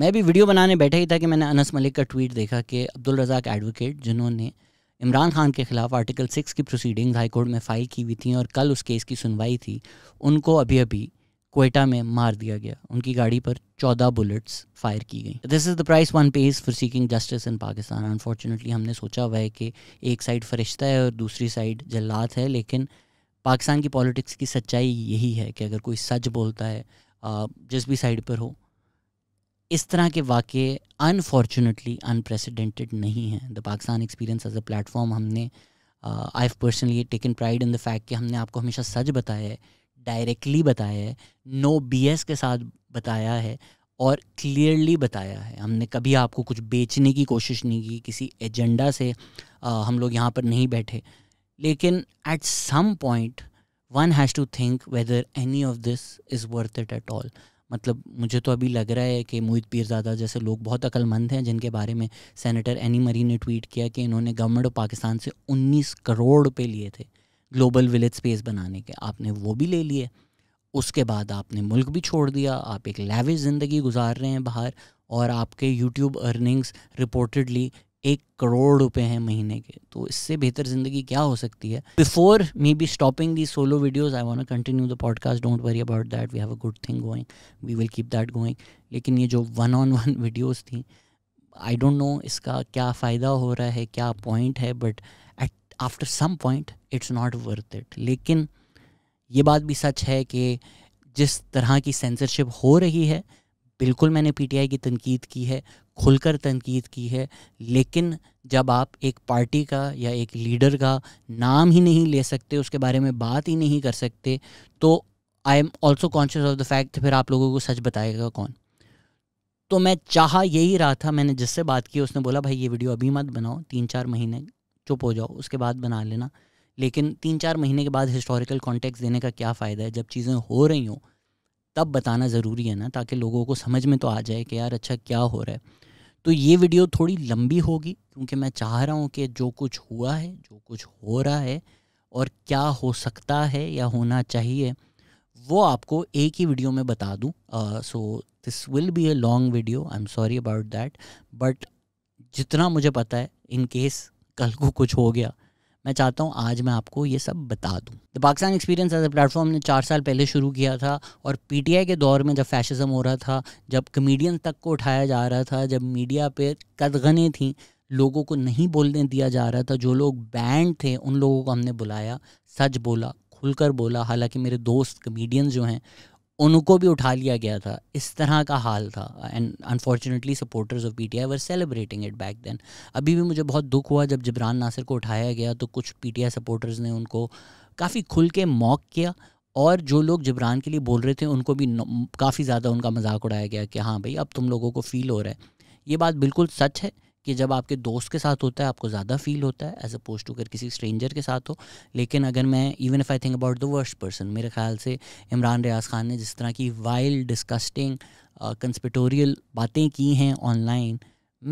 मैं भी वीडियो बनाने बैठा ही था कि मैंने अनस मलिक का ट्वीट देखा कि अब्दुल रजाक एडवोकेट जिन्होंने इमरान खान के खिलाफ आर्टिकल सिक्स की प्रोसीडिंग्स हाई कोर्ट में फ़ाइल की हुई थी और कल उस केस की सुनवाई थी उनको अभी अभी कोयटा में मार दिया गया उनकी गाड़ी पर चौदह बुलेट्स फायर की गई this is the price one pays for seeking justice in Pakistan unfortunately हमने सोचा हुआ है कि एक साइड फरिश्ता है और दूसरी साइड जल्लात है लेकिन पाकिस्तान की पॉलिटिक्स की सच्चाई यही है कि अगर कोई सच बोलता है जिस भी साइड पर हो इस तरह के वाक़ अनफॉर्चुनेटली अनप्रेसिडेंटेड नहीं हैं the Pakistan experience as a platform हमने I have personally taken pride in the fact कि हमने आपको हमेशा सच बताया है डायरेक्टली बताया है नो एस के साथ बताया है और क्लियरली बताया है हमने कभी आपको कुछ बेचने की कोशिश नहीं की किसी एजेंडा से आ, uh, हम लोग यहाँ पर नहीं बैठे लेकिन at some point one has to think whether any of this is worth it at all मतलब मुझे तो अभी लग रहा है कि मोहित पीरजादा जैसे लोग बहुत अक्लमंद हैं जिनके बारे में सेनेटर एनी मरी ने ट्वीट किया कि इन्होंने गवर्नमेंट ऑफ पाकिस्तान से 19 करोड़ रुपये लिए थे ग्लोबल विलेज स्पेस बनाने के आपने वो भी ले लिए उसके बाद आपने मुल्क भी छोड़ दिया आप एक लेविज ज़िंदगी गुजार रहे हैं बाहर और आपके यूट्यूब अर्निंग्स रिपोर्टेडली एक करोड़ रुपए हैं महीने के तो इससे बेहतर जिंदगी क्या हो सकती है before maybe stopping the solo videos I want continue the podcast don't worry about that we have a good thing going we will keep that going लेकिन ये जो वन ऑन वन वीडियोज़ थी आई don't no इसका क्या फ़ायदा हो रहा है क्या पॉइंट है but at after some point it's not worth it लेकिन ये बात भी सच है कि जिस तरह की सेंसरशिप हो रही है बिल्कुल मैंने पी की तनकीद की है खुलकर तनकीद की है लेकिन जब आप एक पार्टी का या एक लीडर का नाम ही नहीं ले सकते उसके बारे में बात ही नहीं कर सकते तो I am also conscious of the fact फिर आप लोगों को सच बताएगा कौन तो मैं चाह यही रहा था मैंने जिससे बात की उसने बोला भाई ये वीडियो अभी मत बनाओ तीन चार महीने चुप हो जाओ उसके बाद बना लेना लेकिन तीन चार महीने के बाद हिस्टोरिकल कॉन्टेक्स्ट देने का क्या फ़ायदा है जब चीज़ें हो रही हों तब बताना ज़रूरी है ना ताकि लोगों को समझ में तो आ जाए कि यार अच्छा क्या हो रहा है तो ये वीडियो थोड़ी लंबी होगी क्योंकि मैं चाह रहा हूँ कि जो कुछ हुआ है जो कुछ हो रहा है और क्या हो सकता है या होना चाहिए वो आपको एक ही वीडियो में बता दूँ so this will be a long video I am sorry about that but जितना मुझे पता है इन केस कल को कुछ हो गया मैं चाहता हूँ आज मैं आपको ये सब बता दूँ the Pakistan experience as a platform ने चार साल पहले शुरू किया था और पीटीआई के दौर में जब फैशिज़म हो रहा था जब कमेडियन तक को उठाया जा रहा था जब मीडिया पे कदगने थी लोगों को नहीं बोलने दिया जा रहा था जो लोग बैंड थे उन लोगों को हमने बुलाया सच बोला खुलकर बोला हालांकि मेरे दोस्त कमेडियन जो हैं उनको भी उठा लिया गया था इस तरह का हाल था and unfortunately supporters of PTI were celebrating it back then अभी भी मुझे बहुत दुख हुआ जब जबरान नासिर को उठाया गया तो कुछ पीटीआई सपोर्टर्स ने उनको काफ़ी खुल के मॉक किया और जो लोग जबरान के लिए बोल रहे थे उनको भी काफ़ी ज़्यादा उनका मजाक उड़ाया गया कि हाँ भाई अब तुम लोगों को फील हो रहा है ये बात बिल्कुल सच है कि जब आपके दोस्त के साथ होता है आपको ज़्यादा फील होता है एज अपोज टू अगर किसी स्ट्रेंजर के साथ हो लेकिन अगर मैं even if I think about the worst person मेरे ख्याल से इमरान रियाज खान ने जिस तरह की वाइल्ड डिस्कस्टिंग कंस्पिटोरियल बातें की हैं ऑनलाइन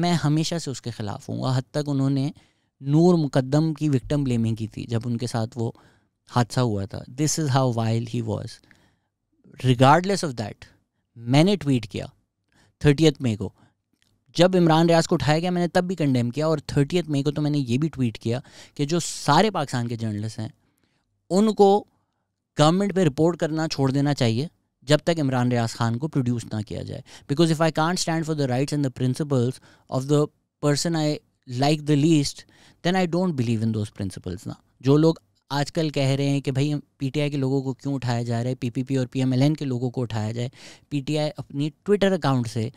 मैं हमेशा से उसके ख़िलाफ़ हूँ हद तक उन्होंने नूर मुकदम की विक्टम ब्लेमिंग की थी जब उनके साथ वो हादसा हुआ था this is how wild he was regardless of that मैंने ट्वीट किया थर्टियथ मे को जब इमरान रियाज को उठाया गया मैंने तब भी कंडेम किया और थर्टीथ मई को तो मैंने ये भी ट्वीट किया कि जो सारे पाकिस्तान के जर्नलिस्ट हैं उनको गवर्नमेंट पे रिपोर्ट करना छोड़ देना चाहिए जब तक इमरान रियाज खान को प्रोड्यूस ना किया जाए because if I can't stand for the rights and the principles of the person I like the least then I don't believe in those principles ना जो लोग आजकल कह रहे हैं कि भाई पीटीआई के लोगों को क्यों उठाया जा रहा है पीपीपी और पीएमएलएन के लोगों को उठाया जाए पीटीआई अपनी ट्विटर अकाउंट से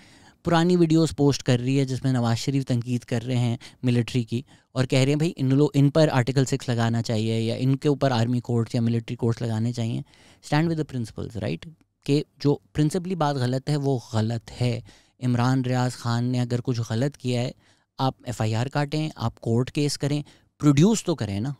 पुरानी वीडियोस पोस्ट कर रही है जिसमें नवाज शरीफ तनकीद कर रहे हैं मिलिट्री की और कह रहे हैं भाई इन लोग इन पर आर्टिकल सिक्स लगाना चाहिए या इनके ऊपर आर्मी कोर्ट या मिलिट्री कोर्ट्स लगाने चाहिए stand with the principles right कि जो प्रिंसिपली बात गलत है वो गलत है इमरान रियाज खान ने अगर कुछ गलत किया है आप एफ आई आर काटें आप कोर्ट केस करें प्रोड्यूस तो करें ना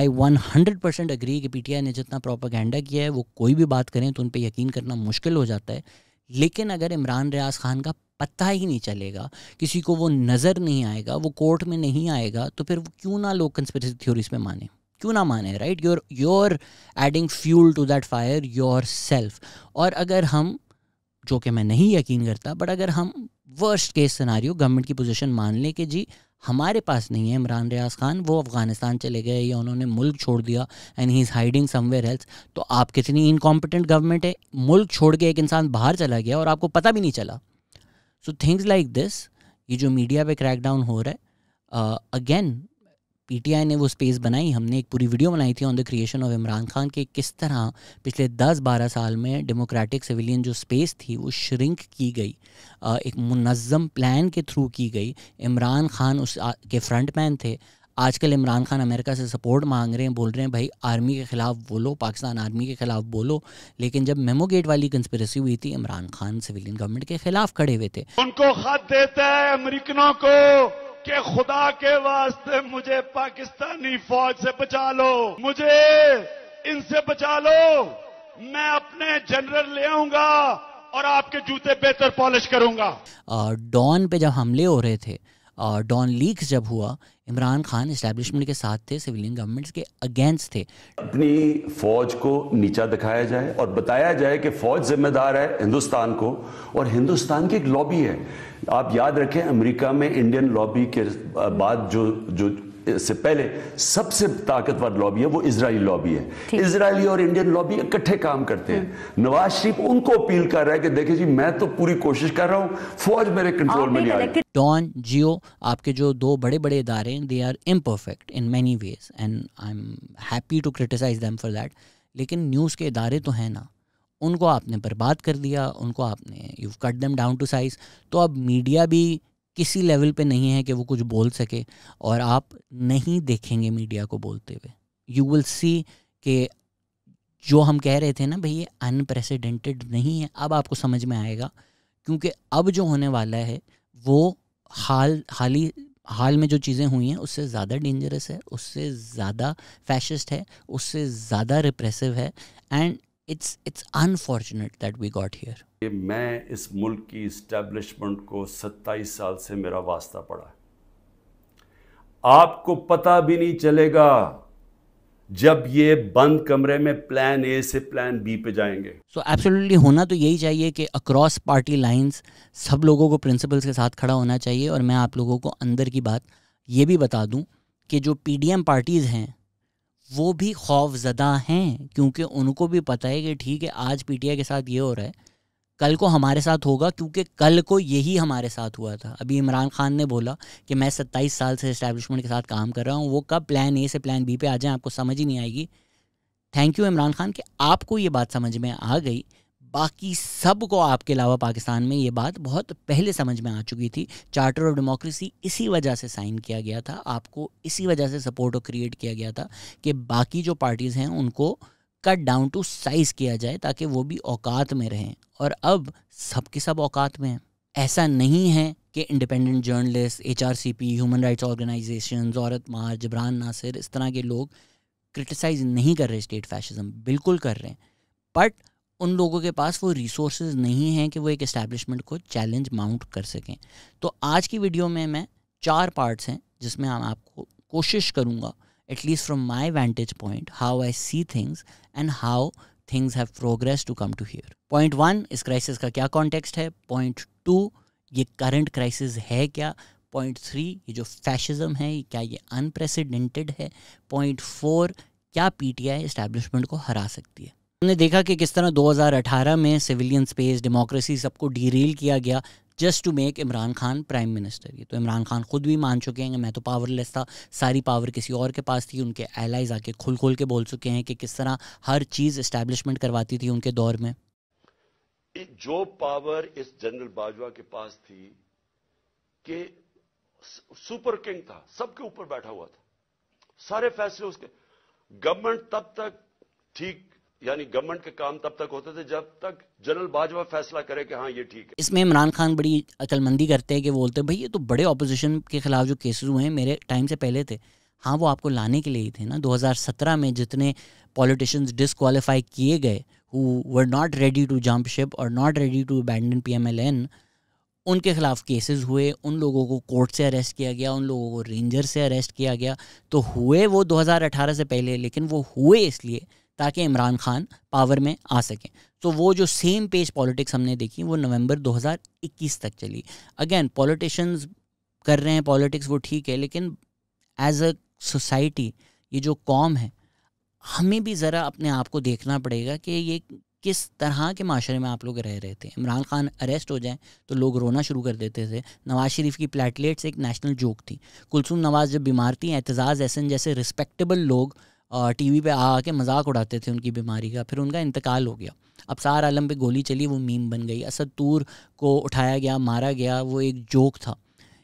I one hundred percent agree कि पीटीआई ने जितना प्रोपागेंडा किया है वो कोई भी बात करें तो उन पर यकीन करना मुश्किल हो जाता है लेकिन अगर इमरान रियाज खान का पता ही नहीं चलेगा किसी को वो नज़र नहीं आएगा वो कोर्ट में नहीं आएगा तो फिर वो क्यों ना लोग कंस्परेसी थ्योरीज में माने क्यों ना माने right your your adding fuel to that fire yourself और अगर हम जो कि मैं नहीं यकीन करता बट अगर हम वर्स्ट केस सिनारियो गवर्नमेंट की पोजीशन मान लें कि जी हमारे पास नहीं है इमरान रियाज खान वो अफ़गानिस्तान चले गए या उन्होंने मुल्क छोड़ दिया and he is hiding somewhere हेल्थ तो आप कितनी इनकॉम्पिटेंट गवर्नमेंट है मुल्क छोड़ के एक इंसान बाहर चला गया और आपको पता भी नहीं चला सो थिंग्स लाइक दिस ये जो मीडिया पे क्रैकडाउन हो रहा है अगेन uh, पीटीआई ने वो स्पेस बनाई हमने एक पूरी वीडियो बनाई थी on the creation of Imran Khan के किस तरह पिछले 10-12 साल में डेमोक्रेटिक सिविलियन जो स्पेस थी वो श्रिंक की गई एक मुनज़म प्लान के थ्रू की गई इमरान खान उस के फ्रंट मैन थे आजकल इमरान खान अमेरिका से सपोर्ट मांग रहे हैं बोल रहे हैं भाई आर्मी के ख़िलाफ़ बोलो पाकिस्तान आर्मी के ख़िलाफ़ बोलो लेकिन जब मेमो गेट वाली कंस्पिरेसी हुई थी इमरान खान सिविलियन गवर्नमेंट के ख़िलाफ़ खड़े हुए थे उनको खत देता है अमरीकनों को कि खुदा के वास्ते मुझे पाकिस्तानी फौज से बचा लो मुझे इनसे बचा लो मैं अपने जनरल ले आऊंगा और आपके जूते बेहतर पॉलिश करूंगा डॉन पे जब हमले हो रहे थे डॉन लीक जब हुआ इमरान खान इस्टेब्लिशमेंट के साथ थे सिविलियन गवर्नमेंट्स के अगेंस्ट थे अपनी फौज को नीचा दिखाया जाए और बताया जाए कि फौज जिम्मेदार है हिंदुस्तान को और हिंदुस्तान की एक लॉबी है आप याद रखें अमेरिका में इंडियन लॉबी के बाद जो जो से पहले सबसे ताकतवर लॉबी है वो इसराइली लॉबी है इसराइली और इंडियन लॉबी इकट्ठे काम करते हैं हम्म। नवाज शरीफ उनको अपील कर रहा है कि देखिए जी मैं तो पूरी कोशिश कर रहा हूँ फौज मेरे कंट्रोल में नहीं आ रही डॉन जियो आपके जो दो बड़े बड़े इदारे हैं they are imperfect in many ways and I am happy to criticise them for that लेकिन न्यूज़ के इदारे तो हैं ना उनको आपने बर्बाद कर दिया उनको आपने you cut them down to size तो अब मीडिया भी किसी लेवल पे नहीं है कि वो कुछ बोल सके और आप नहीं देखेंगे मीडिया को बोलते हुए यू विल सी कि जो हम कह रहे थे ना भाई ये अनप्रेसिडेंटेड नहीं है अब आपको समझ में आएगा क्योंकि अब जो होने वाला है वो हाल हाल ही हाल में जो चीज़ें हुई हैं उससे ज़्यादा डेंजरस है उससे ज़्यादा फैशिस्ट है उससे ज़्यादा रिप्रेसिव है and it's it's unfortunate that we got here मैं इस मुल्क की इस्टेब्लिशमेंट को 27 साल से मेरा वास्ता पड़ा है आपको पता भी नहीं चलेगा जब ये बंद कमरे में प्लान ए से प्लान बी पे जाएंगे सो so एब्सोल्युटली होना तो यही चाहिए कि अक्रॉस पार्टी लाइंस सब लोगों को प्रिंसिपल्स के साथ खड़ा होना चाहिए और मैं आप लोगों को अंदर की बात ये भी बता दूं कि जो पीडीएम पार्टीज़ हैं वो भी खौफजदा हैं क्योंकि उनको भी पता है कि ठीक है आज पीटीआई के साथ ये हो रहा है कल को हमारे साथ होगा क्योंकि कल को यही हमारे साथ हुआ था अभी इमरान खान ने बोला कि मैं सत्ताईस साल से इस्टेब्लिशमेंट के साथ काम कर रहा हूँ वो कब प्लान ए से प्लान बी पे आ जाए आपको समझ ही नहीं आएगी थैंक यू इमरान खान कि आपको ये बात समझ में आ गई बाकी सब को आपके अलावा पाकिस्तान में ये बात बहुत पहले समझ में आ चुकी थी चार्टर ऑफ डेमोक्रेसी इसी वजह से साइन किया गया था आपको इसी वजह से सपोर्ट और क्रिएट किया गया था कि बाकी जो पार्टीज़ हैं उनको कट डाउन टू साइज़ किया जाए ताकि वो भी औकात में रहें और अब सब के सब औकात में हैं ऐसा नहीं है कि independent journalist H R C P human rights organisation औरत मार जबरान नासिर इस तरह के लोग क्रिटिसाइज़ नहीं कर रहे स्टेट फैशिज़म बिल्कुल कर रहे हैं बट उन लोगों के पास वो रिसोर्स नहीं हैं कि वो एक इस्टेब्लिशमेंट को चैलेंज माउंट कर सकें तो आज की वीडियो में मैं चार पार्ट्स हैं जिसमें हम आपको कोशिश करूँगा at least from my vantage point how I see things and how things have progress to come to here point one इस क्राइसिस का क्या कॉन्टेक्स्ट है पॉइंट टू ये करंट क्राइसिस है क्या पॉइंट थ्री ये जो फैशिज़म है क्या ये अनप्रेसिडेंटेड है पॉइंट फोर क्या पीटीआई इस्टेब्लिशमेंट को हरा सकती है हमने देखा कि किस तरह 2018 में सिविलियन स्पेस डेमोक्रेसी सबको डीरेल किया गया just to make Imran Khan prime minister ये तो इमरान खान खुद भी मान चुके हैं कि मैं तो पावरलेस था सारी पावर किसी और के पास थी उनके एलाइज आके खुल खुल के बोल चुके हैं कि किस तरह हर चीज़ इस्टेब्लिशमेंट करवाती थी उनके दौर में जो पावर इस जनरल बाजवा के पास थी कि सुपर किंग था सबके ऊपर बैठा हुआ था सारे फैसले उसके गवर्नमेंट तब तक ठीक यानी गवर्नमेंट के काम तब तक होते थे जब तक जनरल बाजवा फैसला करे कि हाँ ये ठीक है इसमें इमरान खान बड़ी अकलमंदी करते हैं कि बोलते हैं भाई ये तो बड़े अपोजिशन के खिलाफ जो केसेस हुए हैं मेरे टाइम से पहले थे हाँ वो आपको लाने के लिए ही थे ना 2017 में जितने पॉलिटिशियंस डिसक्वालीफाई किए गए who were not ready to jump ship और not ready to abandon PMLN उनके खिलाफ केसेस हुए उन लोगों को कोर्ट से अरेस्ट किया गया उन लोगों को रेंजर से अरेस्ट किया गया तो हुए वो 2018 से पहले लेकिन वो हुए इसलिए ताकि इमरान खान पावर में आ सकें तो वो जो सेम पेज पॉलिटिक्स हमने देखी वो नवंबर 2021 तक चली अगेन पॉलिटिशियंस कर रहे हैं पॉलिटिक्स वो ठीक है लेकिन एज अ सोसाइटी ये जो कॉम है हमें भी ज़रा अपने आप को देखना पड़ेगा कि ये किस तरह के माशरे में आप लोग रह रहे थे इमरान खान अरेस्ट हो जाए तो लोग रोना शुरू कर देते थे नवाज शरीफ की प्लेटलेट्स एक नेशनल जोक थी कुलसुम नवाज जब बीमार थी एतजाज़ एहसन जैसे रिस्पेक्टेबल लोग टीवी पे आके मजाक उड़ाते थे उनकी बीमारी का फिर उनका इंतकाल हो गया अब सार आलम पे गोली चली वो मीम बन गई असद तूर को उठाया गया मारा गया वो एक जोक था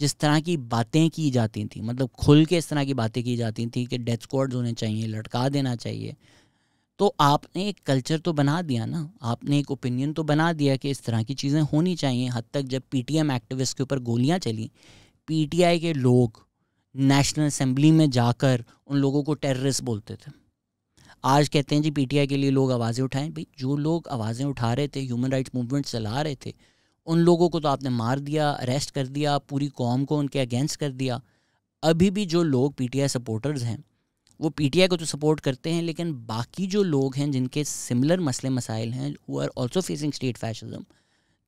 जिस तरह की बातें की जाती थी मतलब खुल के इस तरह की बातें की जाती थी कि डेथ स्क्वाड्स होने चाहिए लटका देना चाहिए तो आपने एक कल्चर तो बना दिया ना आपने एक ओपिनियन तो बना दिया कि इस तरह की चीज़ें होनी चाहिए हद तक जब एम एक्टिविस्ट के ऊपर गोलियाँ चली आई के लोग नेशनल असम्बली में जाकर उन लोगों को टेररिस्ट बोलते थे आज कहते हैं जी पीटीआई के लिए लोग आवाज़ें उठाएं भाई जो लोग आवाज़ें उठा रहे थे ह्यूमन राइट्स मूवमेंट चला रहे थे उन लोगों को तो आपने मार दिया अरेस्ट कर दिया पूरी कौम को उनके अगेंस्ट कर दिया अभी भी जो लोग आई सपोर्टर्स हैं वो आई को तो सपोर्ट करते हैं लेकिन बाकी जो लोग हैं जिनके सिमिलर मसले मसाइल हैं who are also facing state fascism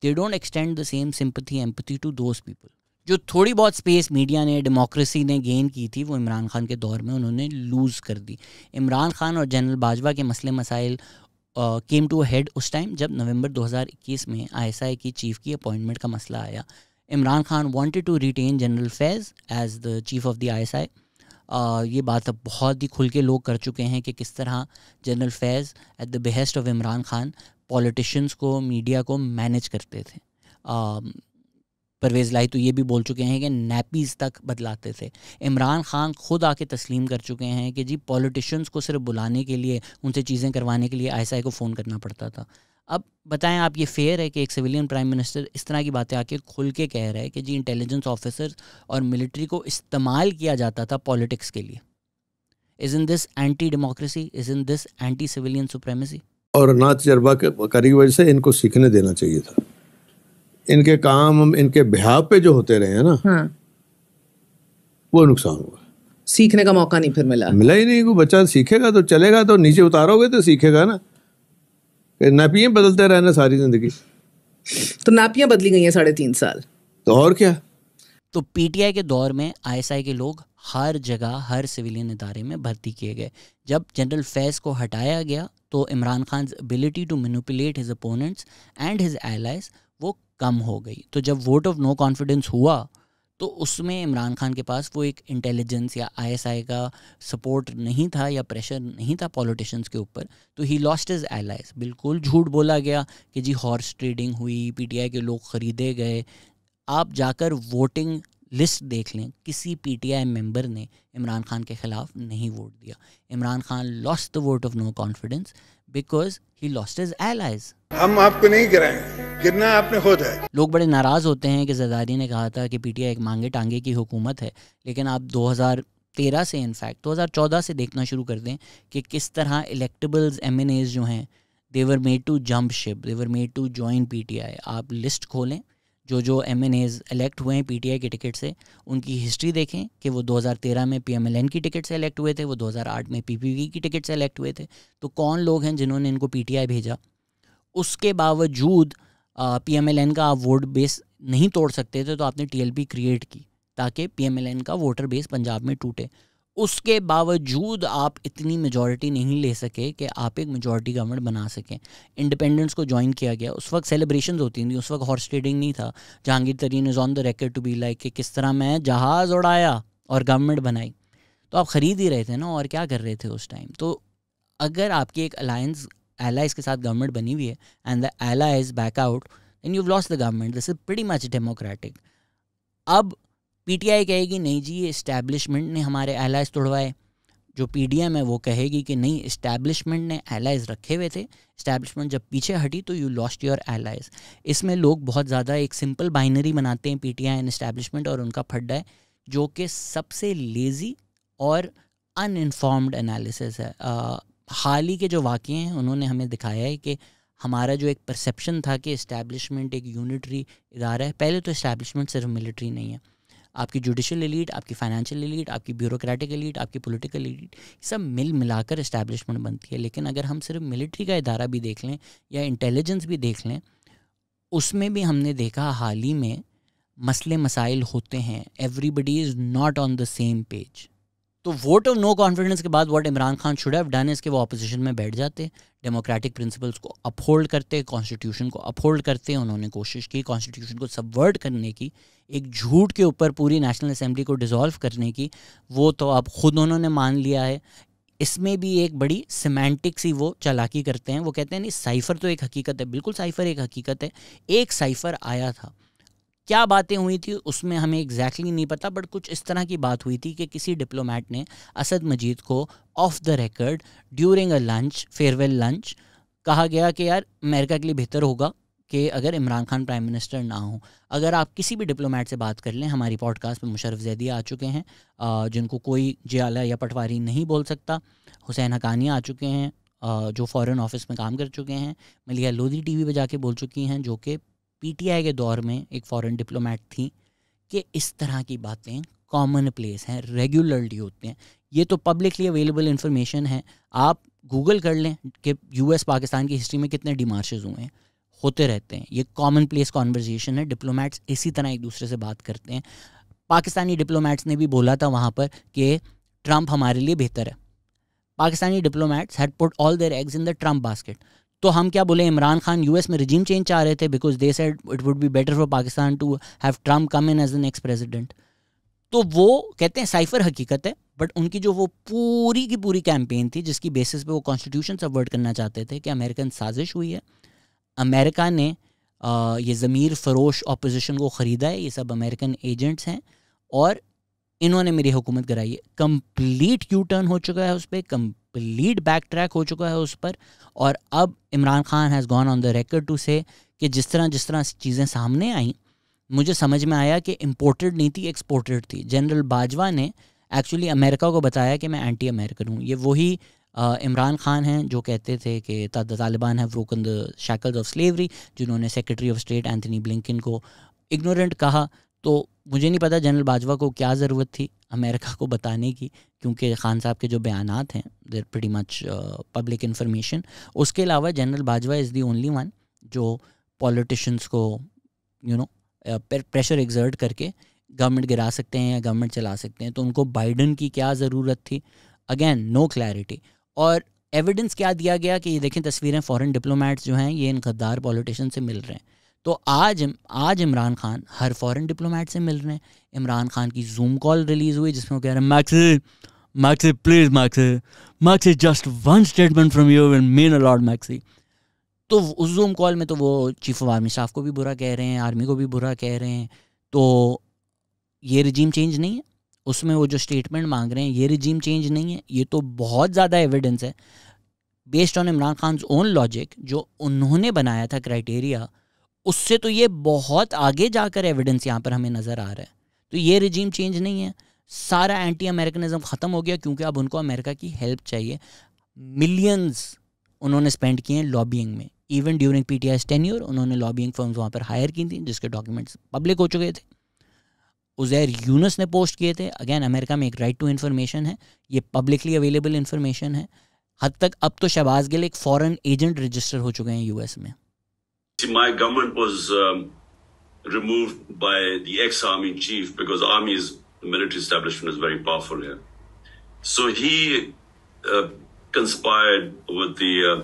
they don't extend the same sympathy empathy to those people जो थोड़ी बहुत स्पेस मीडिया ने डेमोक्रेसी ने गेन की थी वो इमरान खान के दौर में उन्होंने लूज़ कर दी इमरान खान और जनरल बाजवा के मसले मसाइल केम टू हेड उस टाइम जब नवंबर 2021 में आईएसआई की चीफ की अपॉइंटमेंट का मसला आया Imran Khan wanted to retain general Faiz as the chief of the ISI ये बात अब बहुत ही खुल के लोग कर चुके हैं कि किस तरह general Faiz at the behest of Imran Khan politicians को मीडिया को मैनेज करते थे uh, परवेज लाई तो ये भी बोल चुके हैं कि नैपीज तक बदलाते थे इमरान खान खुद आके तस्लीम कर चुके हैं कि जी पॉलिटिशियंस को सिर्फ बुलाने के लिए उनसे चीज़ें करवाने के लिए आई को फ़ोन करना पड़ता था अब बताएं आप ये फेयर है कि एक सिविलियन प्राइम मिनिस्टर इस तरह की बातें आके खुल के कह रहे हैं कि जी इंटेलिजेंस ऑफिसर्स और मिलिट्री को इस्तेमाल किया जाता था पॉलिटिक्स के लिए is in this anti democracy is in this anti civilian supremacy और ना तजर्बा करी वजह से इनको सीखने देना चाहिए था इनके काम इनके बिहाव पे जो होते रहे हैं ना हाँ। वो नुकसान हुआ सीखने का मौका नहीं फिर मिला मिला ही नहीं को बच्चा सीखेगा तो चलेगा तो नीचे उतारोगे तो सीखेगा ना नापियाँ बदलते रहना सारी जिंदगी तो नापियाँ बदली गई हैं साढ़े तीन साल तो और क्या तो पीटीआई के दौर में आईएसआई के लोग हर जगह हर सिविलियन इदारे में भर्ती किए गए जब जनरल फैज को हटाया गया तो Imran Khan ability to manipulate his opponents and his allies कम हो गई तो जब वोट ऑफ नो कॉन्फिडेंस हुआ तो उसमें इमरान खान के पास वो एक इंटेलिजेंस या आईएसआई का सपोर्ट नहीं था या प्रेशर नहीं था पॉलिटिशियंस के ऊपर तो ही लॉस्ट इज एलाइज बिल्कुल झूठ बोला गया कि जी हॉर्स ट्रेडिंग हुई पीटीआई के लोग ख़रीदे गए आप जाकर वोटिंग लिस्ट देख लें किसी पीटीआई मेंबर ने इमरान खान के ख़िलाफ़ नहीं वोट दिया Imran Khan lost the vote of no confidence because he lost his allies हम आपको नहीं गिराएंगे गिरना आपने खुद है लोग बड़े नाराज होते हैं कि जरदारी ने कहा था कि पीटीआई एक मांगे टांगे की हुकूमत है लेकिन आप 2013 से इनफैक्ट 2014 से देखना शुरू कर दें कि किस तरह इलेक्टेबल्स एम जो हैं they were made to jump ship they were made to join PTI आप लिस्ट खोलें जो जो एम एन एज इलेक्ट हुए हैं पी टी आई की टिकट से उनकी हिस्ट्री देखें कि वो 2013 में पी एम एल एन की टिकट से इलेक्ट हुए थे वो 2008 में पी पी वी की टिकट से इलेक्ट हुए थे तो कौन लोग हैं जिन्होंने इनको पी टी आई भेजा उसके बावजूद पी एम एल एन का आप वोट बेस नहीं तोड़ सकते थे तो आपने टी एल पी क्रिएट की ताकि पी एम एल एन का वोटर बेस पंजाब में टूटे उसके बावजूद आप इतनी मेजॉरिटी नहीं ले सके कि आप एक मेजॉरिटी गवर्नमेंट बना सकें इंडिपेंडेंस को ज्वाइन किया गया उस वक्त सेलिब्रेशन होती थी उस वक्त हॉर्स ट्रेडिंग नहीं था Jahangir Tareen is on the record to be like कि किस तरह मैं जहाज़ उड़ाया और गवर्नमेंट बनाई तो आप ख़रीद ही रहे थे ना और क्या कर रहे थे उस टाइम तो अगर आपकी एक अलायंस एलाइज के साथ गवर्नमेंट बनी हुई है and the allies back out and you lose the government this is very much democratic अब पीटीआई कहेगी नहीं जी ये इस्टेब्लिशमेंट ने हमारे एलाइज तोड़वाए जो पीडीएम है वो कहेगी कि नहीं इस्टेब्लिशमेंट ने एलाइज रखे हुए थे इस्टेब्लिशमेंट जब पीछे हटी तो यू लॉस्ट योर एलाइज इसमें लोग बहुत ज़्यादा एक सिंपल बाइनरी बनाते हैं पीटीआई एंड इस्टेब्लिशमेंट और उनका फड्डा है जो कि सबसे लेज़ी और अनइनफॉर्म्ड एनालिसिस है हाल ही के जो वाक्य हैं उन्होंने हमें दिखाया है कि हमारा जो एक परसेप्शन था कि इस्टेब्लिशमेंट एक यूनिटरी इदारा है पहले तो इस्टेब्लिशमेंट सिर्फ मिलिट्री नहीं है आपकी जुडिशल एलीट आपकी फाइनेंशियल एलीट आपकी ब्यूरोक्रेटिक एलीट आपकी पॉलिटिकल एलीट सब मिल मिलाकर इस्टेब्लिशमेंट बनती है लेकिन अगर हम सिर्फ मिलिट्री का इदारा भी देख लें या इंटेलिजेंस भी देख लें उसमें भी हमने देखा हाल ही में मसले मसाइल होते हैं everybody is not on the same page तो वोट ऑफ नो कॉन्फिडेंस के बाद what Imran Khan should have done इसके वो अपोजिशन में बैठ जाते डेमोक्रेटिक प्रिंसिपल्स को अपहोल्ड करते कॉन्स्टिट्यूशन को अपहोल्ड करते उन्होंने कोशिश की कॉन्स्टिट्यूशन को सबवर्ट करने की एक झूठ के ऊपर पूरी नेशनल असेंबली को डिसॉल्व करने की वो तो अब खुद उन्होंने मान लिया है इसमें भी एक बड़ी सिमेंटिक सी वो चलाकी करते हैं वो कहते हैं नहीं साइफ़र तो एक हकीकत है बिल्कुल साइफ़र एक हकीकत है एक साइफ़र आया था क्या बातें हुई थी उसमें हमें एग्जैक्टली exactly नहीं पता बट कुछ इस तरह की बात हुई थी कि किसी डिप्लोमेट ने असद मजीद को off the record during a lunch farewell lunch कहा गया कि यार अमेरिका के लिए बेहतर होगा कि अगर इमरान खान प्राइम मिनिस्टर ना हो अगर आप किसी भी डिप्लोमेट से बात कर लें हमारी पॉडकास्ट में मुशरफ जैदी आ चुके हैं जिनको कोई जियाला या पटवारी नहीं बोल सकता हुसैन हकानी आ चुके हैं जो फॉरेन ऑफिस में काम कर चुके हैं मलिया लोधी टीवी पर जाके बोल चुकी हैं जो कि पीटीआई के दौर में एक फॉरेन डिप्लोमेट थी कि इस तरह की बातें कॉमन प्लेस हैं रेगुलरली होते हैं ये तो पब्लिकली अवेलेबल इन्फॉर्मेशन है आप गूगल कर लें कि यूएस पाकिस्तान की हिस्ट्री में कितने डिमार्शेज हुए हैं होते रहते हैं ये कॉमन प्लेस कॉन्वर्जेशन है डिप्लोमेट्स इसी तरह एक दूसरे से बात करते हैं पाकिस्तानी डिप्लोमेट्स ने भी बोला था वहाँ पर कि ट्रंप हमारे लिए बेहतर है Pakistani diplomats had put all their eggs in the Trump basket तो हम क्या बोले इमरान खान यूएस में रिजीम चेंज चाह रहे थे because they said it would be better for Pakistan to have Trump come in as the next president तो वो कहते हैं साइफर हकीकत है बट उनकी जो वो पूरी की पूरी कैंपेन थी जिसकी बेसिस पे वो कॉन्स्टिट्यूशन सबवर्ट करना चाहते थे कि अमेरिकन साजिश हुई है अमेरिका ने आ, ये ज़मीर फरोश अपोजिशन को ख़रीदा है ये सब अमेरिकन एजेंट्स हैं और इन्होंने मेरी हुकूमत कराई है कंप्लीट यू टर्न हो चुका है उस पर कंप्लीट बैक ट्रैक हो चुका है उस पर और अब Imran Khan has gone on the record to say कि जिस तरह जिस तरह चीज़ें सामने आई मुझे समझ में आया कि इम्पोर्टेड नहीं थी एक्सपोर्टेड थी जनरल बाजवा ने एक्चुअली अमेरिका को बताया कि मैं एंटी अमेरिकन हूँ ये वही इमरान खान हैं जो कहते थे कि तालिबान है broken the shackles of slavery जिन्होंने secretary of state Anthony Blinken को इग्नोरेंट कहा तो मुझे नहीं पता जनरल बाजवा को क्या ज़रूरत थी अमेरिका को बताने की क्योंकि खान साहब के जो बयान हैं there pretty much public information उसके अलावा general Bajwa is the only one जो पॉलिटिशन्स को यू नो प्रेशर एग्जर्ट करके गवर्नमेंट गिरा सकते हैं या गवर्नमेंट चला सकते हैं तो उनको बाइडन की क्या ज़रूरत थी अगेन नो क्लैरिटी और एविडेंस क्या दिया गया कि ये देखें तस्वीरें फॉरेन डिप्लोमेट्स जो हैं ये इन गद्दार पॉलिटिशन से मिल रहे हैं तो आज आज इमरान खान हर फॉरेन डिप्लोमेट से मिल रहे हैं इमरान खान की जूम कॉल रिलीज़ हुई जिसमें वो कह रहे हैं Max Max please Max Max just one statement from you and mean a lot maxi तो उस जूम कॉल में तो वो चीफ ऑफ आर्मी स्टाफ को भी बुरा कह रहे हैं आर्मी को भी बुरा कह रहे हैं तो ये रिजीम चेंज नहीं है उसमें वो जो स्टेटमेंट मांग रहे हैं ये रिजीम चेंज नहीं है ये तो बहुत ज़्यादा एविडेंस है based on Imran Khan own logic जो उन्होंने बनाया था क्राइटेरिया उससे तो ये बहुत आगे जाकर एविडेंस यहाँ पर हमें नज़र आ रहा है तो ये रिजीम चेंज नहीं है सारा एंटी अमेरिकनिज्म ख़त्म हो गया क्योंकि अब उनको अमेरिका की हेल्प चाहिए मिलियंस उन्होंने स्पेंड किए हैं लॉबिंग में even during P T I उन्होंने लॉबिंग फर्म्स वहाँ पर हायर की थी जिसके डॉक्यूमेंट्स पब्लिक हो चुके थे उजैर यूनस ने पोस्ट किए थे अगेन अमेरिका में एक राइट टू इन्फॉर्मेशन है ये पब्लिकली अवेलेबल इन्फॉर्मेशन है हद तक अब तो शहबाज गिल एक फॉरेन एजेंट रजिस्टर हो चुके हैं यूएस में my government was um, removed by the ex-army chief because army is the military establishment is very powerful here. So he uh, conspired with the uh,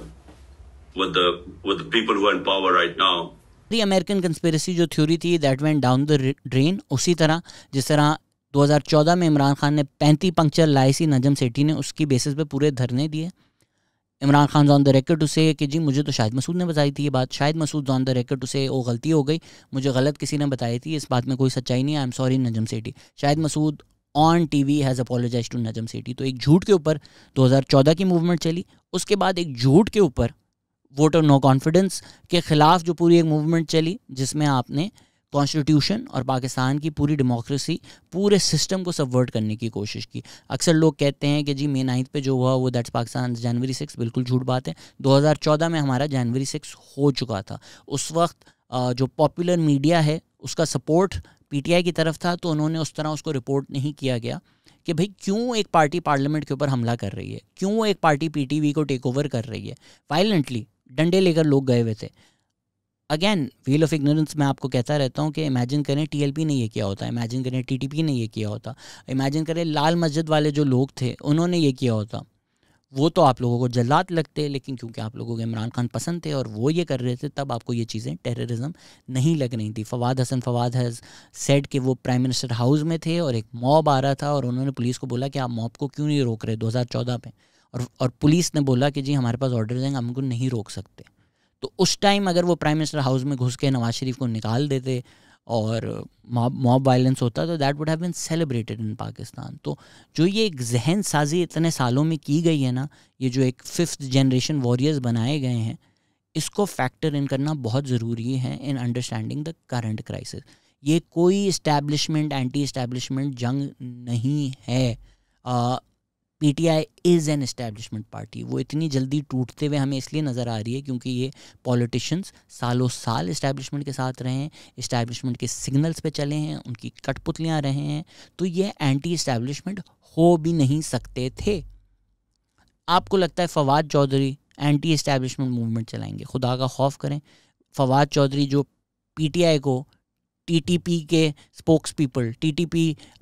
with the with the people who are in power right now. The American conspiracy जो theory that went down the drain उसी तरह जिस तरह 2014 में इमरान खान ने पैंती puncture लाई सी नजम सेठी ने उसकी बेसिस पे पूरे धरने दिए Imran Khan on the record उसे कि जी मुझे तो शायद मसूद ने बताई थी ये बात शायद मसूद ऑन द रिकॉर्ड उसे वो गलती हो गई मुझे गलत किसी ने बताई थी इस बात में कोई सच्चाई नहीं आई एम सॉरी नजम सेठी शायद Masood on T V has apologise to Najam Sethi तो एक झूठ के ऊपर 2014 की मूवमेंट चली उसके बाद एक झूठ के ऊपर वोट नो कॉन्फिडेंस के ख़िलाफ़ जो पूरी एक मूवमेंट चली जिसमें आपने कॉन्स्टिट्यूशन और पाकिस्तान की पूरी डेमोक्रेसी पूरे सिस्टम को सबवर्ट करने की कोशिश की अक्सर लोग कहते हैं कि जी मे नाइन्थ पे जो हुआ वो दैट्स पाकिस्तान जनवरी सिक्स बिल्कुल झूठ बात है 2014 में हमारा जनवरी सिक्स हो चुका था उस वक्त जो पॉपुलर मीडिया है उसका सपोर्ट पीटीआई की तरफ था तो उन्होंने उस तरह उसको रिपोर्ट नहीं किया गया कि भाई क्यों एक पार्टी पार्लियामेंट के ऊपर हमला कर रही है क्यों एक पार्टी पीटीवी को टेक ओवर कर रही है वायलेंटली डंडे लेकर लोग गए हुए थे अगेन व्हील ऑफ इग्नोरेंस मैं आपको कहता रहता हूँ कि इमेजिन करें टीएलपी ने ये किया होता इमेजिन करें टीटीपी ने ये किया होता इमेजिन करें लाल मस्जिद वाले जो लोग थे उन्होंने ये किया होता वो तो आप लोगों को जल्लाद लगते लेकिन क्योंकि आप लोगों को इमरान खान पसंद थे और वो ये कर रहे थे तब आपको ये चीज़ें टेररिज्म नहीं लग रही थी फवाद हसन फवाद हज सेड के वो प्राइम मिनिस्टर हाउस में थे और एक मॉब आ रहा था और उन्होंने पुलिस को बोला कि आप मॉब को क्यों नहीं रोक रहे 2014 पे और और पुलिस ने बोला कि जी हमारे पास ऑर्डर हैं हम उनको नहीं रोक सकते तो उस टाइम अगर वो प्राइम मिनिस्टर हाउस में घुस के नवाज शरीफ को निकाल देते और मॉब वायलेंस होता तो that would have been celebrated in Pakistan तो जो ये एक जहन साजी इतने सालों में की गई है ना ये जो एक फिफ्थ जनरेशन वॉरियर्स बनाए गए हैं इसको फैक्टर इन करना बहुत ज़रूरी है in understanding the current crisis ये कोई इस्टेब्लिशमेंट एंटी इस्टेब्लिशमेंट जंग नहीं है आ, PTI is an establishment party वो इतनी जल्दी टूटते हुए हमें इसलिए नज़र आ रही है क्योंकि ये पॉलिटिशियंस सालों साल इस्टेब्लिशमेंट के साथ रहे हैं इस्टेब्लिशमेंट के सिग्नल्स पे चले हैं उनकी कठपुतलियाँ रहे हैं तो ये एंटी इस्टेब्लिशमेंट हो भी नहीं सकते थे आपको लगता है Fawad Chaudhry anti establishment movement चलाएंगे खुदा का खौफ करें फवाद चौधरी जो पी को टी के spokespeople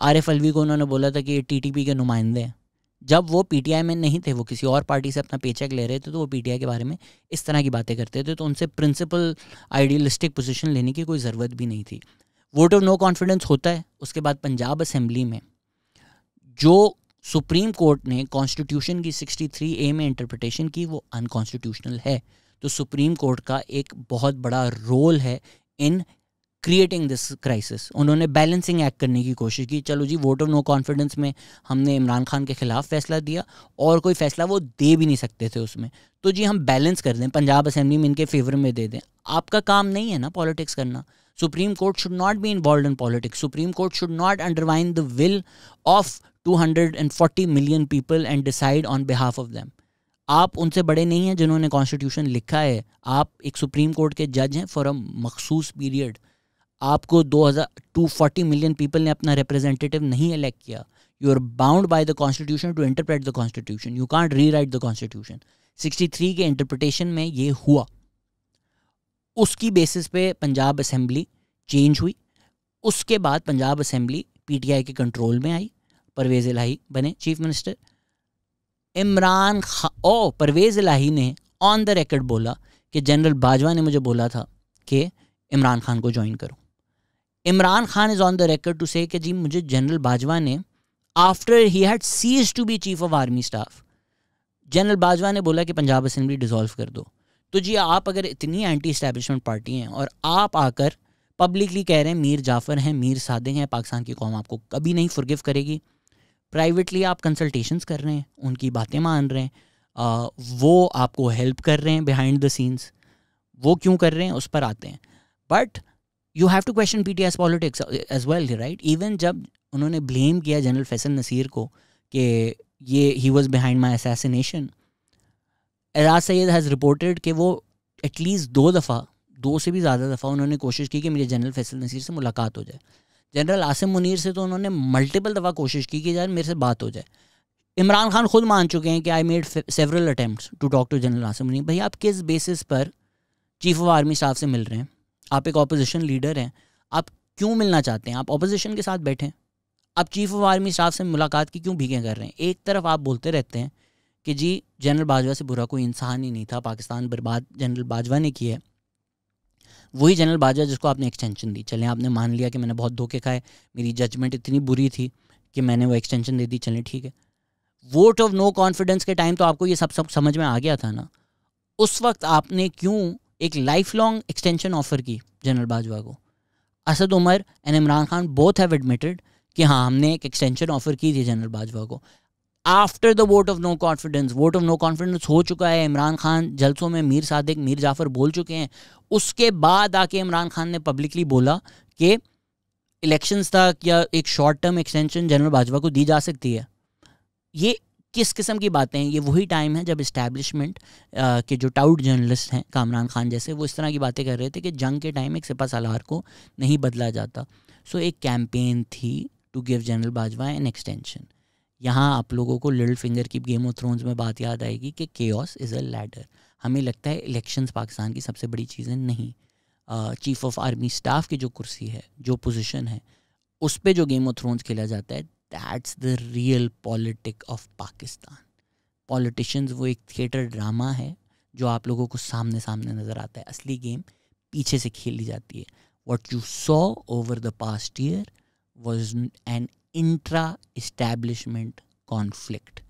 Arif Alvi को उन्होंने बोला था कि ये टी के नुमाइंदे हैं जब वो पीटीआई में नहीं थे वो किसी और पार्टी से अपना पेचेक ले रहे थे तो वो पीटीआई के बारे में इस तरह की बातें करते थे तो उनसे प्रिंसिपल आइडियलिस्टिक पोजीशन लेने की कोई ज़रूरत भी नहीं थी वोट ऑफ नो कॉन्फिडेंस होता है उसके बाद पंजाब असेंबली में जो सुप्रीम कोर्ट ने कॉन्स्टिट्यूशन की थ्री ए में इंटरप्रटेशन की वो अनकॉन्स्टिट्यूशनल है तो सुप्रीम कोर्ट का एक बहुत बड़ा रोल है इन क्रिएटिंग दिस क्राइसिस उन्होंने बैलेंसिंग एक्ट करने की कोशिश की चलो जी वोट ऑफ नो कॉन्फिडेंस में हमने इमरान खान के खिलाफ फैसला दिया और कोई फैसला वो दे भी नहीं सकते थे उसमें तो जी हम बैलेंस कर दें पंजाब असेंबली में इनके फेवर में दे दें आपका काम नहीं है ना पॉलिटिक्स करना supreme court should not be involve in politics supreme court should not undermine the will of two hundred and forty million people and decide on behalf of them आप उनसे बड़े नहीं हैं जिन्होंने कॉन्स्टिट्यूशन लिखा है आप एक सुप्रीम कोर्ट के जज हैं फॉर अ मखसूस पीरियड आपको 2000 240 मिलियन पीपल ने अपना रिप्रेजेंटेटिव नहीं इलेक्ट किया you are bound by the constitution to interpret the constitution you can't rewrite the constitution three के इंटरप्रटेशन में ये हुआ उसकी बेसिस पे पंजाब असेंबली चेंज हुई उसके बाद पंजाब असेंबली पीटीआई के कंट्रोल में आई परवेज़ इलाही बने चीफ मिनिस्टर इमरान ओ परवेज़ इलाही ने ऑन द रिकॉर्ड बोला कि जनरल बाजवा ने मुझे बोला था कि इमरान खान को ज्वाइन करो Imran Khan is on the record to say कि जी मुझे जनरल बाजवा ने after he had ceased to be chief of army staff general Bajwa ने बोला कि पंजाब असम्बली डिजोल्व कर दो तो जी आप अगर इतनी एंटी इस्टेबलिशमेंट पार्टी हैं और आप आकर पब्लिकली कह रहे हैं मीर जाफ़र हैं मीर सादे हैं पाकिस्तान की कौम आपको कभी नहीं फुरगिव करेगी प्राइवेटली आप कंसल्टेशंस कर रहे हैं उनकी बातें मान रहे हैं आ, वो आपको हेल्प कर रहे हैं बिहाइंड द सीन्स वो क्यों कर रहे हैं उस पर आते हैं but you have to question P T S politics as well right even जब उन्होंने ब्लेम किया जनरल फैसल नसीर को कि ये he was behind my assassination Eraj Syed has reported कि वो एटलीस्ट दो दफ़ा दो से भी ज़्यादा दफ़ा उन्होंने कोशिश की कि मेरे जनरल फैसल नसीर से मुलाकात हो जाए जनरल आसिम मुनीर से तो उन्होंने मल्टीपल दफ़ा कोशिश की कि यार मेरे से बात हो जाए इमरान खान खुद मान चुके हैं कि I made several attempt to talk to general Asim Munir भाई आप किस बेसिस पर चीफ ऑफ आर्मी स्टाफ से मिल रहे हैं आप एक ऑपोजिशन लीडर हैं आप क्यों मिलना चाहते हैं आप ऑपोजिशन के साथ बैठें आप चीफ ऑफ आर्मी स्टाफ से मुलाकात की क्यों भीगें कर रहे हैं एक तरफ आप बोलते रहते हैं कि जी जनरल बाजवा से बुरा कोई इंसान ही नहीं था पाकिस्तान बर्बाद जनरल बाजवा ने किया है वही जनरल बाजवा जिसको आपने एक्सटेंशन दी चलें आपने मान लिया कि मैंने बहुत धोखे खाए मेरी जजमेंट इतनी बुरी थी कि मैंने वो एक्सटेंशन दे दी चलें ठीक है वोट ऑफ नो कॉन्फिडेंस के टाइम तो आपको ये सब सब समझ में आ गया था ना उस वक्त आपने क्यों एक लाइफ लॉन्ग एक्सटेंशन ऑफर की जनरल बाजवा को Asad Umar and Imran Khan both have admitted कि हाँ हमने एक एक्सटेंशन ऑफर की थी जनरल बाजवा को after the vote of no confidence vote of no confidence हो चुका है इमरान खान जलसों में मीर सादिक मीर जाफर बोल चुके हैं उसके बाद आके इमरान खान ने पब्लिकली बोला कि इलेक्शंस तक या एक short term extension general Bajwa को दी जा सकती है ये किस किस्म की बातें हैं ये वही टाइम है जब इस्टेब्लिशमेंट के जो टाउट जर्नलिस्ट हैं कामरान खान जैसे वो इस तरह की बातें कर रहे थे कि जंग के टाइम एक सिपा सलार को नहीं बदला जाता सो एक कैंपेन थी to give general Bajwa an extension यहाँ आप लोगों को लिटिल फिंगर की गेम ऑफ थ्रोन्स में बात याद आएगी कि ऑस इज़ अ लैडर हमें लगता है इलेक्शंस पाकिस्तान की सबसे बड़ी चीज़ें नहीं चीफ ऑफ आर्मी स्टाफ की जो कुर्सी है जो पोजीशन है उस पर जो गेम ऑफ थ्रोन्स खेला जाता है that's the realpolitik of Pakistan politicians वो एक थिएटर ड्रामा है जो आप लोगों को सामने सामने नज़र आता है असली गेम पीछे से खेली जाती है what you saw over the past year was an intra establishment conflict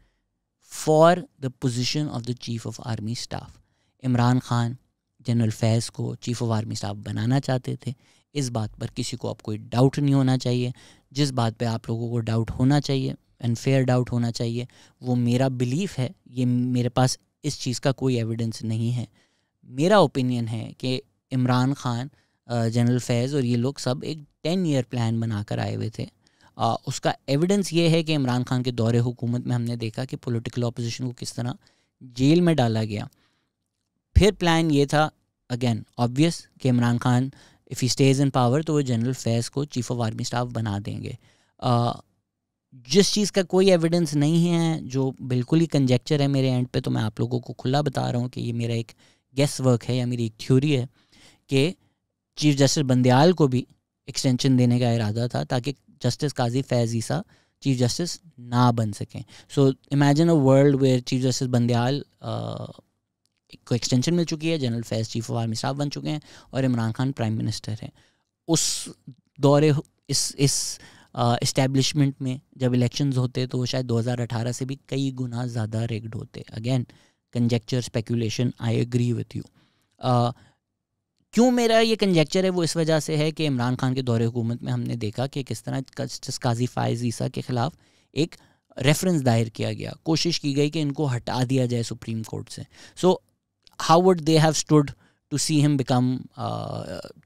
for the position of the chief of army staff Imran Khan general Faiz को चीफ ऑफ आर्मी स्टाफ बनाना चाहते थे इस बात पर किसी को आप कोई डाउट नहीं होना चाहिए जिस बात पे आप लोगों को डाउट होना चाहिए एंड फेयर डाउट होना चाहिए वो मेरा बिलीफ है ये मेरे पास इस चीज़ का कोई एविडेंस नहीं है मेरा ओपिनियन है कि इमरान खान जनरल फैज़ और ये लोग सब एक टेन ईयर प्लान बना कर आए हुए थे आ, उसका एविडेंस ये है कि इमरान खान के दौरे हुकूमत में हमने देखा कि पॉलिटिकल अपोजिशन को किस तरह जेल में डाला गया फिर प्लान ये था अगेन ऑब्वियस कि Imran Khan if he stays in power तो वो जनरल फैज़ को चीफ ऑफ आर्मी स्टाफ बना देंगे आ, जिस चीज़ का कोई एविडेंस नहीं है जो बिल्कुल ही कंजेक्चर है मेरे एंड पे तो मैं आप लोगों को खुला बता रहा हूँ कि ये मेरा एक गेस वर्क है या मेरी एक थ्योरी है कि चीफ जस्टिस बंदयाल को भी एक्सटेंशन देने का इरादा था ताकि justice Qazi Faez Isa chief justice ना बन सकें so imagine a world where chief justice Bandial को एक्सटेंशन मिल चुकी है general Faiz chief of army staff बन चुके हैं और इमरान खान प्राइम मिनिस्टर हैं उस दौरे इस इस इस्टेब्लिशमेंट में जब इलेक्शन होते तो शायद 2018 से भी कई गुना ज़्यादा रिग्ड होते again conjecture speculation I agree with you क्यों मेरा ये कंजेक्चर है वो इस वजह से है कि इमरान खान के दौरे हुकूमत में हमने देखा कि किस तरह जस्टिस काजी फायज ईसा के ख़िलाफ़ एक रेफरेंस दायर किया गया कोशिश की गई कि इनको हटा दिया जाए सुप्रीम कोर्ट से so so, how would they have stood to see him become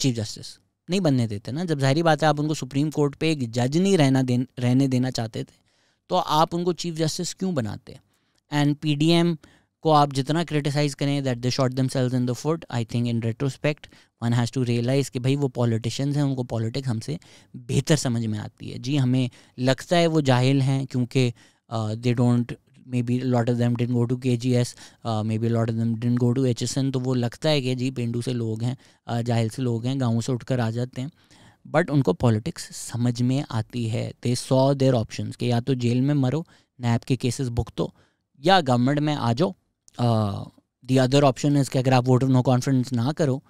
chief justice नहीं बनने देते ना जब जाहरी बात है आप उनको सुप्रीम कोर्ट पे एक जज नहीं रहना दे रहने देना चाहते थे तो आप उनको चीफ जस्टिस क्यों बनाते एंड एम को आप जितना क्रिटिसाइज करें that they shot themselves in the foot I think in retrospect one has to realise कि भाई वो पॉलिटिशियंस हैं उनको पॉलिटिक्स हमसे बेहतर समझ में आती है जी हमें लगता है वो जाहिल हैं क्योंकि they uh, don't maybe a lot of them didn't go to KGS uh, maybe a lot of them didn't go to HSN तो वो लगता है कि जी पेंडू से लोग हैं uh, जाहिल से लोग हैं गाँव से उठकर आ जाते हैं बट उनको पॉलिटिक्स समझ में आती है दे सॉ देयर ऑप्शन कि या तो जेल में मरो नैब के केसेस भुगतो या गवर्नमेंट में आ जाओ दी अदर ऑप्शन इज़ कि अगर आप वोटर नो कॉन्फिडेंस ना करो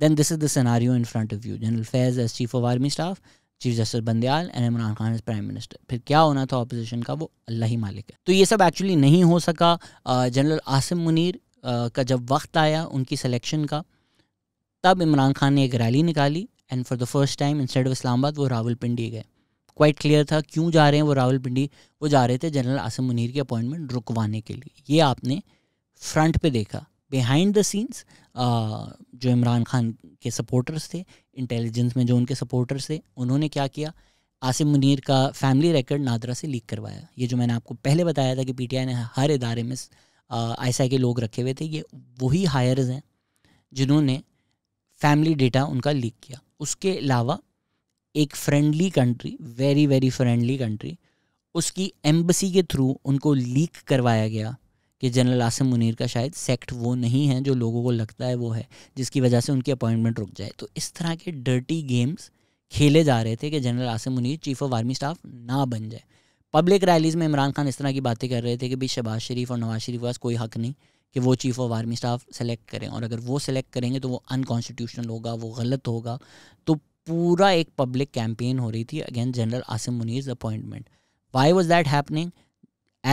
then this is the scenario in front of you general Faiz as chief of army staff chief justice Bandial and Imran Khan is prime minister फिर क्या होना था अपोजिशन का वो अल्लाह ही मालिक है तो ये सब एक्चुअली नहीं हो सका जनरल आसिम मुनीर का जब वक्त आया उनकी सिलेक्शन का तब इमरान खान ने एक रैली निकाली and for the first time in of Islamabad वो पिंडी गए क्वाइट क्लियर था क्यों जा रहे हैं वो पिंडी वो जा रहे थे जनरल आसिम मुनीर की अपॉइंटमेंट रुकवाने के लिए ये आपने फ्रंट पे देखा बिहाइंड द सीन्स जो इमरान खान के सपोर्टर्स थे इंटेलिजेंस में जो उनके सपोर्टर्स थे उन्होंने क्या किया आसिम मुनीर का फैमिली रिकॉर्ड नादरा से लीक करवाया ये जो मैंने आपको पहले बताया था कि पीटीआई ने हर इदारे में ऐसा uh, के लोग रखे हुए थे ये वही हायर्स हैं जिन्होंने फैमिली डेटा उनका लीक किया उसके अलावा एक friendly country very very friendly country उसकी एम्बसी के थ्रू उनको लीक करवाया गया कि जनरल आसिम मुनीर का शायद सेक्ट वो नहीं है जो लोगों को लगता है वो है जिसकी वजह से उनकी अपॉइंटमेंट रुक जाए तो इस तरह के डर्टी गेम्स खेले जा रहे थे कि general Asim Munir chief of army staff ना बन जाए पब्लिक रैलीज़ में इमरान खान इस तरह की बातें कर रहे थे कि भाई शहबाज शरीफ और नवाज शरीफ के पास कोई हक नहीं कि वो chief of army staff select करें और अगर वो सेलेक्ट करेंगे तो वो अनकॉन्स्टिट्यूशनल होगा वो गलत होगा तो पूरा एक पब्लिक कैंपेन हो रही थी against general Asim Munir appointment why was that happening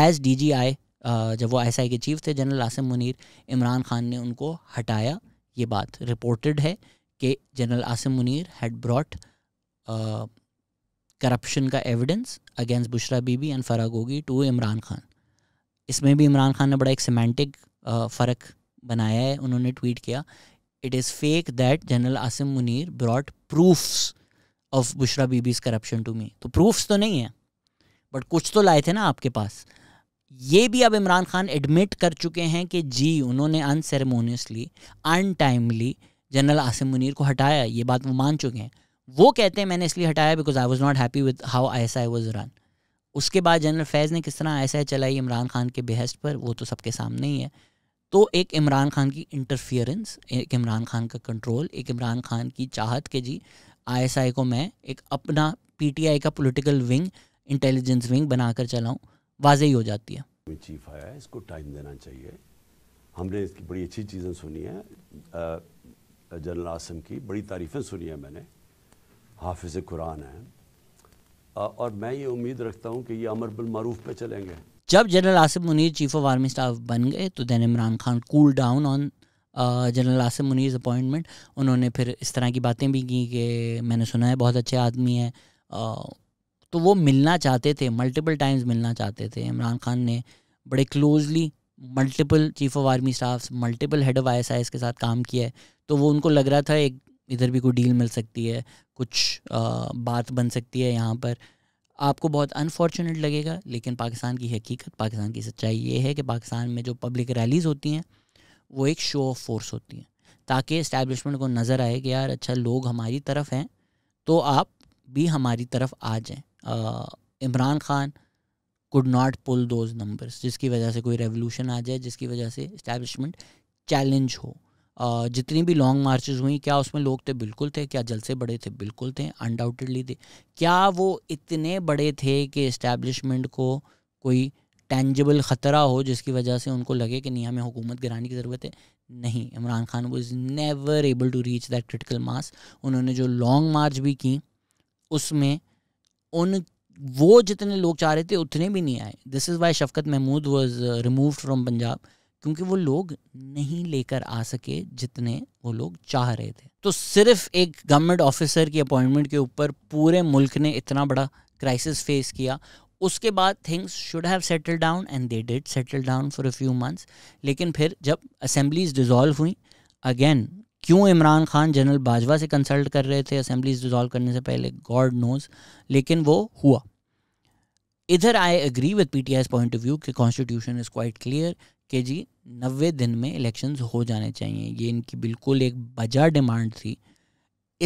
as D G I जब वो आई के चीफ थे जनरल आसिम मुनीर इमरान खान ने उनको हटाया ये बात रिपोर्टेड है कि general Asim Munir had brought corruption का evidence against Bushra Bibi and Farah Gogi to Imran Khan इसमें भी इमरान खान ने बड़ा एक सीमेंटिक फ़र्क बनाया है उन्होंने ट्वीट किया it is fake that general Asim Munir brought proofs of Bushra Bibi's corruption to me तो प्रूफ्स तो नहीं है बट कुछ तो लाए थे ना आपके पास ये भी अब इमरान खान एडमिट कर चुके हैं कि जी उन्होंने unceremoniously untimely general Asim Munir को हटाया ये बात वो मान चुके हैं वो कहते हैं मैंने इसलिए हटाया because I was not happy with how I S I was run उसके बाद जनरल फैज़ ने किस तरह आई एस आई चलाई इमरान खान के बेहस्ट पर वो तो सबके सामने ही है तो एक इमरान खान की इंटरफियरेंस एक इमरान खान का कंट्रोल एक इमरान खान की चाहत के जी आई को मैं एक अपना आई का पोलिटिकल विंग इंटेलिजेंस विंग बनाकर चलाऊँ वाजही हो जाती है चीफ आया है इसको टाइम देना चाहिए हमने इसकी बड़ी अच्छी चीज़ें सुनी है जनरल आसम की बड़ी तारीफ़ें सुनी है मैंने हाफिज़ कुरान है और मैं ये उम्मीद रखता हूँ कि ये अमर बिलमारूफ पे चलेंगे जब general Asif Munir chief of army staff बन गए तो then Imran Khan cool down on general Asif Munir appointment उन्होंने फिर इस तरह की बातें भी की कि मैंने सुना है बहुत अच्छे आदमी हैं तो वो मिलना चाहते थे मल्टीपल टाइम्स मिलना चाहते थे इमरान खान ने बड़े closely multiple chief of army staff multiple head of I के साथ काम किया है तो वो उनको लग रहा था एक इधर भी कोई डील मिल सकती है कुछ आ, बात बन सकती है यहाँ पर आपको बहुत अनफॉर्चुनेट लगेगा लेकिन पाकिस्तान की हकीकत पाकिस्तान की सच्चाई ये है कि पाकिस्तान में जो पब्लिक रैलीज़ होती हैं वो एक शो ऑफ फोर्स होती हैं ताकि इस्टेबलिशमेंट को नज़र आए कि यार अच्छा लोग हमारी तरफ हैं तो आप भी हमारी तरफ आ जाएं Imran Khan could not pull those numbers जिसकी वजह से कोई रेवोल्यूशन आ जाए जिसकी वजह से इस्टेबलिशमेंट चैलेंज हो आ, जितनी भी लॉन्ग मार्चेस हुई क्या उसमें लोग थे बिल्कुल थे क्या जलसे बड़े थे बिल्कुल थे अनडाउटेडली थे क्या वो इतने बड़े थे कि इस्टेब्लिशमेंट को कोई टेंजिबल ख़तरा हो जिसकी वजह से उनको लगे कि नहीं हमें हुकूमत गिराने की ज़रूरत है नहीं इमरान खान वो is never able to reach that critical mass उन्होंने जो लॉन्ग मार्च भी की उसमें उन वो जितने लोग चाह रहे थे उतने भी नहीं आए this is why Shafqat Mahmood was remove from Punjab क्योंकि वो लोग नहीं लेकर आ सके जितने वो लोग चाह रहे थे तो सिर्फ एक गवर्नमेंट ऑफिसर की अपॉइंटमेंट के ऊपर पूरे मुल्क ने इतना बड़ा क्राइसिस फेस किया उसके बाद things should have settle down and they did settle down for a few months लेकिन फिर जब असेंबलीज डिज़ोल्व हुई अगेन क्यों इमरान खान जनरल बाजवा से कंसल्ट कर रहे थे असेंबलीज डिजॉल्व करने से पहले गॉड नोज लेकिन वो हुआ इधर I agree with PTI point of view कि कॉन्स्टिट्यूशन इज़ क्वाइट क्लियर कि जी नबे दिन में इलेक्शंस हो जाने चाहिए ये इनकी बिल्कुल एक बजा डिमांड थी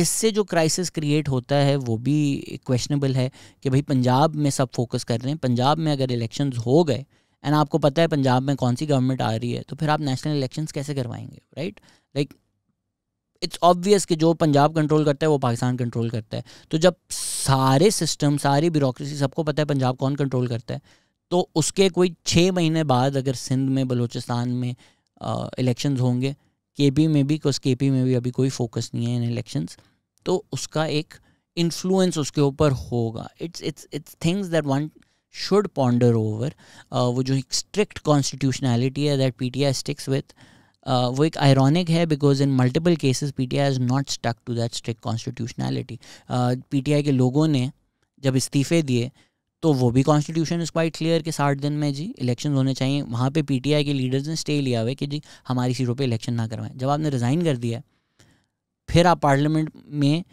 इससे जो क्राइसिस क्रिएट होता है वो भी क्वेश्चनेबल है कि भाई पंजाब में सब फोकस कर रहे हैं पंजाब में अगर इलेक्शंस हो गए एंड आपको पता है पंजाब में कौन सी गवर्नमेंट आ रही है तो फिर आप नेशनल इलेक्शंस कैसे करवाएंगे राइट लाइक इट्स ऑब्वियस कि जो पंजाब कंट्रोल करता है वो पाकिस्तान कंट्रोल करता है तो जब सारे सिस्टम सारी ब्यूरोसी सबको पता है पंजाब कौन कंट्रोल करता है तो उसके कोई छः महीने बाद अगर सिंध में बलूचिस्तान में इलेक्शन होंगे के पी में भी के पी में भी अभी कोई फोकस नहीं है इन इलेक्शन तो उसका एक इन्फ्लुएंस उसके ऊपर होगा it's it's it's things that one should ponder over वो जो एक स्ट्रिक्ट कॉन्स्टिट्यूशनैलिटी है that P T I sticks with Uh, वो एक आयरॉनिक है because in multiple cases P T I is not stuck to that strict constitutionality P T I के लोगों ने जब इस्तीफे दिए तो वो भी कॉन्स्टिट्यूशन इज़ क्वाइट क्लियर कि साठ दिन में जी इलेक्शन होने चाहिए वहाँ पर पी टी आई के लीडर्स ने स्टे लिया हुआ है कि जी हमारी सीटों पर इलेक्शन ना करवाएं जब आपने रिज़ाइन कर दिया फिर आप पार्लियामेंट में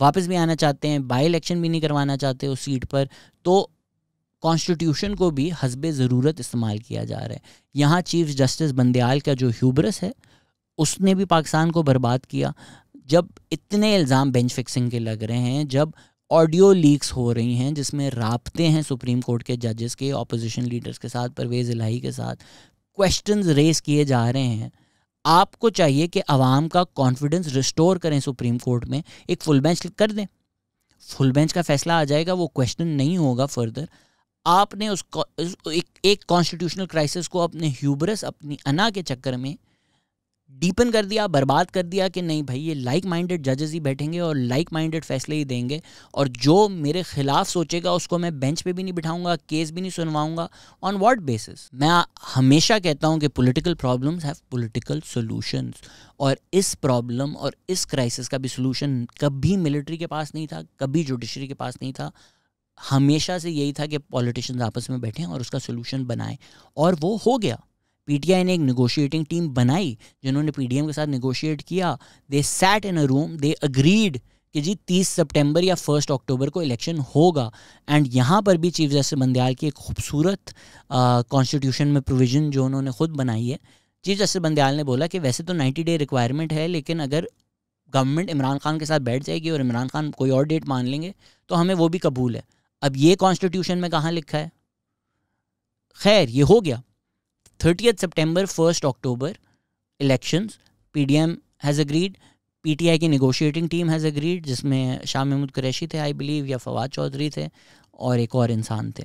वापस भी आना चाहते हैं बाई इलेक्शन भी नहीं करवाना चाहते उस सीट पर तो कॉन्स्टिट्यूशन को भी हसब ज़रूरत इस्तेमाल किया जा रहा है यहाँ चीफ जस्टिस बंदयाल का जो ह्यूबरस है उसने भी पाकिस्तान को बर्बाद किया जब इतने इल्ज़ाम बेंच फिक्सिंग के लग रहे हैं जब ऑडियो लीक्स हो रही हैं जिसमें रबते हैं सुप्रीम कोर्ट के जजेस के ऑपोजिशन लीडर्स के साथ परवेज़ इलाही के साथ क्वेश्चन रेस किए जा रहे हैं आपको चाहिए कि आवाम का कॉन्फिडेंस रिस्टोर करें सुप्रीम कोर्ट में एक फुल बेंच कर दें फुल बेंच का फैसला आ जाएगा वो क्वेश्चन नहीं होगा फर्दर आपने उस एक कॉन्स्टिट्यूशनल क्राइसिस को अपने ह्यूबरस अपनी अना के चक्कर में डीपन कर दिया बर्बाद कर दिया कि नहीं भाई ये लाइक माइंडेड जजेस ही बैठेंगे और लाइक माइंडेड फैसले ही देंगे और जो मेरे खिलाफ सोचेगा उसको मैं बेंच पे भी नहीं बिठाऊंगा केस भी नहीं सुनवाऊंगा ऑन व्हाट बेसिस मैं हमेशा कहता हूँ कि political problems have political solutions और इस प्रॉब्लम और इस क्राइसिस का भी सोल्यूशन कभी मिलिट्री के पास नहीं था कभी जुडिशरी के पास नहीं था हमेशा से यही था कि पॉलिटिशियंस आपस में बैठें और उसका सोल्यूशन बनाएं और वो हो गया पीटीआई ने एक निगोशिएटिंग टीम बनाई जिन्होंने पीडीएम के साथ निगोशिएट किया they sat in a room they agreed कि जी 30 सितंबर या 1 अक्टूबर को इलेक्शन होगा एंड यहाँ पर भी चीफ जस्टिस बंदयाल की एक खूबसूरत कॉन्स्टिट्यूशन में प्रोविज़न जो उन्होंने खुद बनाई है चीफ जस्टिस बंदयाल ने बोला कि वैसे तो 90 डे रिक्वायरमेंट है लेकिन अगर गवर्नमेंट इमरान खान के साथ बैठ जाएगी और इमरान खान कोई और डेट मान लेंगे तो हमें वो भी कबूल है अब ये कॉन्स्टिट्यूशन में कहाँ लिखा है खैर ये हो गया thirtieth September first October elections PDM has agreed PTI की निगोशिएटिंग टीम हैज़ अग्रीड जिसमें शाह महमूद कुरैशी थे आई बिलीव या फवाद चौधरी थे और एक और इंसान थे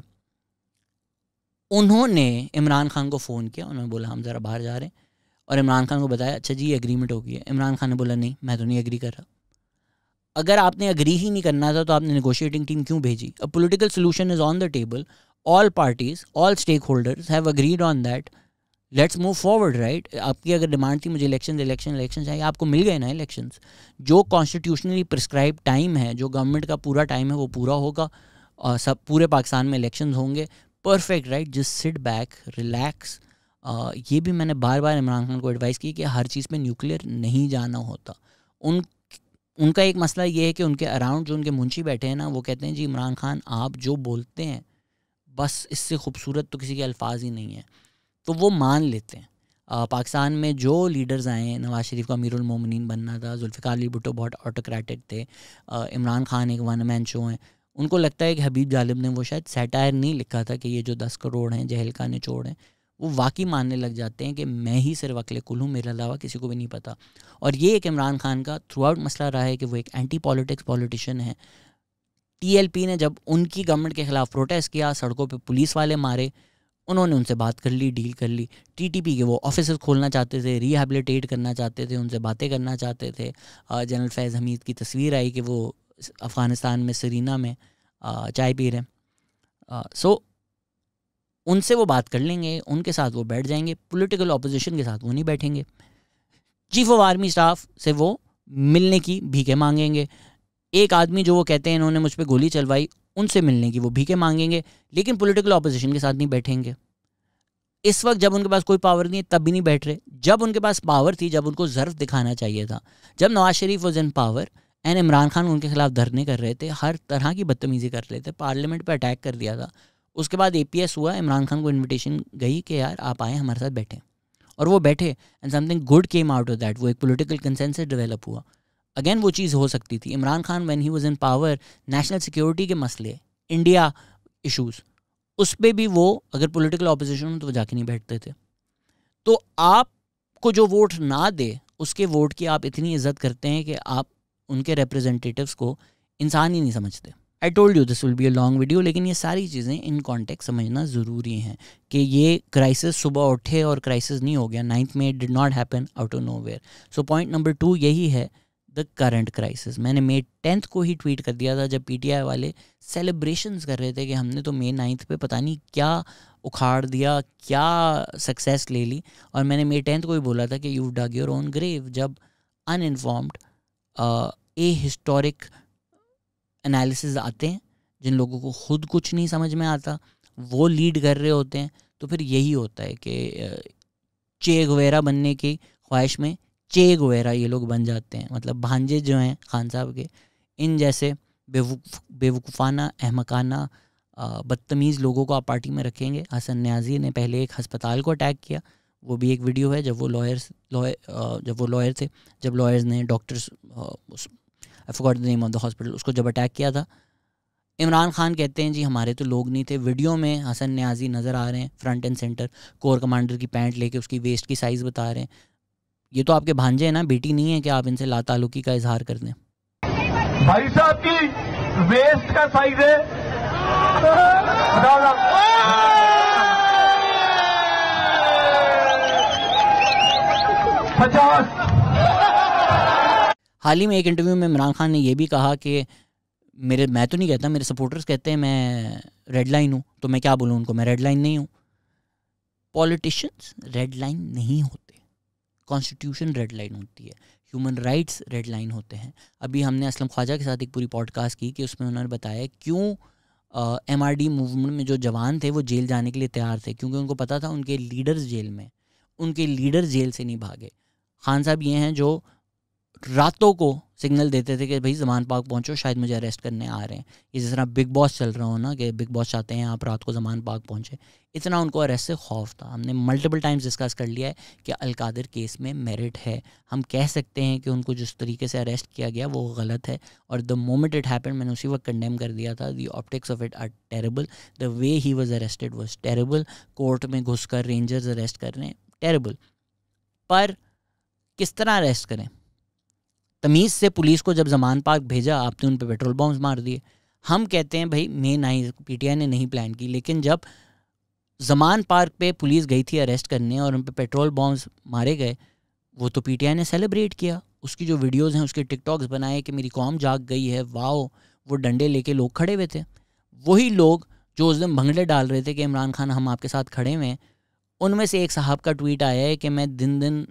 उन्होंने इमरान खान को फ़ोन किया उन्होंने बोला हम ज़रा बाहर जा रहे हैं और इमरान खान को बताया अच्छा जी एग्रीमेंट हो गई है इमरान खान ने बोला नहीं मैं तो नहीं एग्री कर रहा अगर आपने अग्री ही नहीं करना था तो आपने नेगोशिएटिंग टीम क्यों भेजी a political solution is on the table all parties all stakeholders have agreed on that let's move forward right आपकी अगर डिमांड थी मुझे इलेक्शन इलेक्शन इलेक्शन चाहिए आपको मिल गए ना इलेक्शन जो कॉन्स्टिट्यूशनली प्रिस्क्राइब टाइम है जो गवर्नमेंट का पूरा टाइम है वो पूरा होगा और सब पूरे पाकिस्तान में इलेक्शन होंगे perfect right just sit back relax ये भी मैंने बार बार इमरान खान को एडवाइस की कि हर चीज़ पर न्यूक्लियर नहीं जाना होता उन उनका एक मसला ये है कि उनके अराउंड जो उनके मुंशी बैठे हैं ना वो कहते हैं जी इमरान खान आप जो बोलते हैं बस इससे खूबसूरत तो किसी के अल्फाज ही नहीं है तो वो मान लेते हैं आ, पाकिस्तान में जो लीडर्स आए नवाज शरीफ का अमीरमिन बनना था जुल्फ़िकार अली भुटो बहुत ऑटोक्रेटिक थे इमरान खान एक वन मैन शो हैं उनको लगता है कि हबीब जालिब ने वो शायद सेटायर नहीं लिखा था कि ये जो दस करोड़ हैं जहलका ने चोड़ हैं वो वाकई मानने लग जाते हैं कि मैं ही सिर्फ अकेले कुल हूँ मेरे अलावा किसी को भी नहीं पता और ये एक इमरान खान का थ्रू आउट मसला रहा है कि वो एक एंटी पॉलिटिक्स पॉलिटिशियन है टीएलपी ने जब उनकी गवर्नमेंट के ख़िलाफ़ प्रोटेस्ट किया सड़कों पे पुलिस वाले मारे उन्होंने उनसे बात कर ली डील कर ली टीटीपी के वो ऑफिस खोलना चाहते थे रिहेबिलिटेट करना चाहते थे उनसे बातें करना चाहते थे जनरल फैज़ हमीद की तस्वीर आई कि वो अफ़गानिस्तान में सरीना में चाय पी रहे हैं सो उनसे वो बात कर लेंगे उनके साथ वो बैठ जाएंगे पॉलिटिकल ऑपोजिशन के साथ वो नहीं बैठेंगे चीफ ऑफ आर्मी स्टाफ से वो मिलने की भीखे मांगेंगे एक आदमी जो वो कहते हैं इन्होंने मुझ पर गोली चलवाई उनसे मिलने की वो भीखे मांगेंगे लेकिन पॉलिटिकल अपोजिशन के साथ नहीं बैठेंगे इस वक्त जब उनके पास कोई पावर नहीं है तब भी नहीं बैठ रहे जब उनके पास पावर थी जब उनको जर्फ दिखाना चाहिए था जब Nawaz Sharif was in power and Imran Khan उनके खिलाफ धरने कर रहे थे हर तरह की बदतमीजी कर रहे थे पार्लियामेंट पर अटैक कर दिया था उसके बाद ए हुआ इमरान खान को इन्विटेशन गई कि यार आप आएँ हमारे साथ बैठे और वो बैठे and something good came out of that वो एक पोलिटिकल कंसेंसिस डेवलप हुआ अगेन वो चीज़ हो सकती थी Imran Khan when he was in power national security के मसले इंडिया इशूज़ उस पर भी वो अगर पोलिटिकल अपोजिशन तो वो जाके नहीं बैठते थे तो आपको जो वोट ना दे उसके वोट की आप इतनी इज्जत करते हैं कि आप उनके रिप्रेजेंटेटिव्स को इंसान ही नहीं समझते I told you this will be a long video लेकिन ये सारी चीज़ें इन कॉन्टेक्ट समझना ज़रूरी हैं कि ये क्राइसिस सुबह उठे और क्राइसिस नहीं हो गया नाइन्थ में did not happen out of nowhere so point number two यही है द करंट क्राइसिस मैंने मे टेंथ को ही ट्वीट कर दिया था जब पी टी आई वाले सेलिब्रेशंस कर रहे थे कि हमने तो मे नाइन्थ पे पता नहीं क्या उखाड़ दिया क्या सक्सेस ले ली और मैंने मे टेंथ को ही बोला था कि you dug your own grave जब अनइनफॉर्म्ड ए हिस्टोरिक एनालिसिस आते हैं जिन लोगों को खुद कुछ नहीं समझ में आता वो लीड कर रहे होते हैं तो फिर यही होता है कि चे गवेरा बनने की ख्वाहिश में चे गवेरा ये लोग बन जाते हैं मतलब भांजे जो हैं खान साहब के इन जैसे बेवकूफ बेवकूफ़ाना अहमकाना बदतमीज़ लोगों को आप पार्टी में रखेंगे हसन न्याजी ने पहले एक हस्पताल को अटैक किया वो भी एक वीडियो है जब वो लॉयर्स लॉयर जब वो लॉयर थे जब लॉयर्स ने doctors I the name of the hospital उसको जब अटैक किया था इमरान खान कहते हैं जी हमारे तो लोग नहीं थे वीडियो में हसन न्याजी नज़र आ रहे हैं front and centre corps commander की पैंट लेके उसकी वेस्ट की साइज़ बता रहे हैं ये तो आपके भांजे हैं ना बेटी नहीं है कि आप इनसे लातालुकी का इजहार कर दें भाई साहब की वेस्ट का साइज है पचास हाल ही में एक इंटरव्यू में इमरान खान ने यह भी कहा कि मेरे मैं तो नहीं कहता मेरे सपोर्टर्स कहते हैं मैं रेड लाइन हूँ तो मैं क्या बोलूँ उनको मैं रेड लाइन नहीं हूँ पॉलिटिशियंस रेड लाइन नहीं होते कॉन्स्टिट्यूशन रेड लाइन होती है ह्यूमन राइट्स रेड लाइन होते हैं अभी हमने असलम ख्वाजा के साथ एक पूरी पॉडकास्ट की कि उसमें उन्होंने बताया क्यों एम आर डी मूवमेंट में जो जवान थे वो जेल जाने के लिए तैयार थे क्योंकि उनको पता था उनके लीडर्स जेल में उनके लीडर जेल से नहीं भागे खान साहब ये हैं जो रातों को सिग्नल देते थे कि भाई जमान पाक पहुंचो शायद मुझे अरेस्ट करने आ रहे हैं ये जिस तरह बिग बॉस चल रहा हो ना कि बिग बॉस चाहते हैं आप रात को जमान पाक पहुंचे इतना उनको अरेस्ट से खौफ था हमने मल्टीपल टाइम्स डिस्कस कर लिया है कि अलकादर केस में मेरिट है हम कह सकते हैं कि उनको जिस तरीके से अरेस्ट किया गया वो गलत है और द मोमेंट इट हैपन मैंने उसी वक्त कंडेम कर दिया था the optics of it are terrible the way he was arrested was terrible court में घुस रेंजर्स अरेस्ट कर रहे हैं टेरेबल पर किस तरह अरेस्ट करें तमीज़ से पुलिस को जब जमान पार्क भेजा आपने उन पर पेट्रोल बॉम्ब मार दिए हम कहते हैं भाई मैं टी पीटीआई ने नहीं प्लान की लेकिन जब जमान पार्क पे पुलिस गई थी अरेस्ट करने और उन पर पे पेट्रोल बॉम्ब्स मारे गए वो तो पीटीआई ने सेलिब्रेट किया उसकी जो वीडियोज़ हैं उसके टिकटॉक्स बनाए कि मेरी कौम जाग गई है वाह वो डंडे लेके लोग खड़े हुए थे वही लोग जो उस दिन भंगड़े डाल रहे थे कि इमरान खान हम आपके साथ खड़े हुए हैं उनमें से एक साहब का ट्वीट आया है कि मैं दिन दिन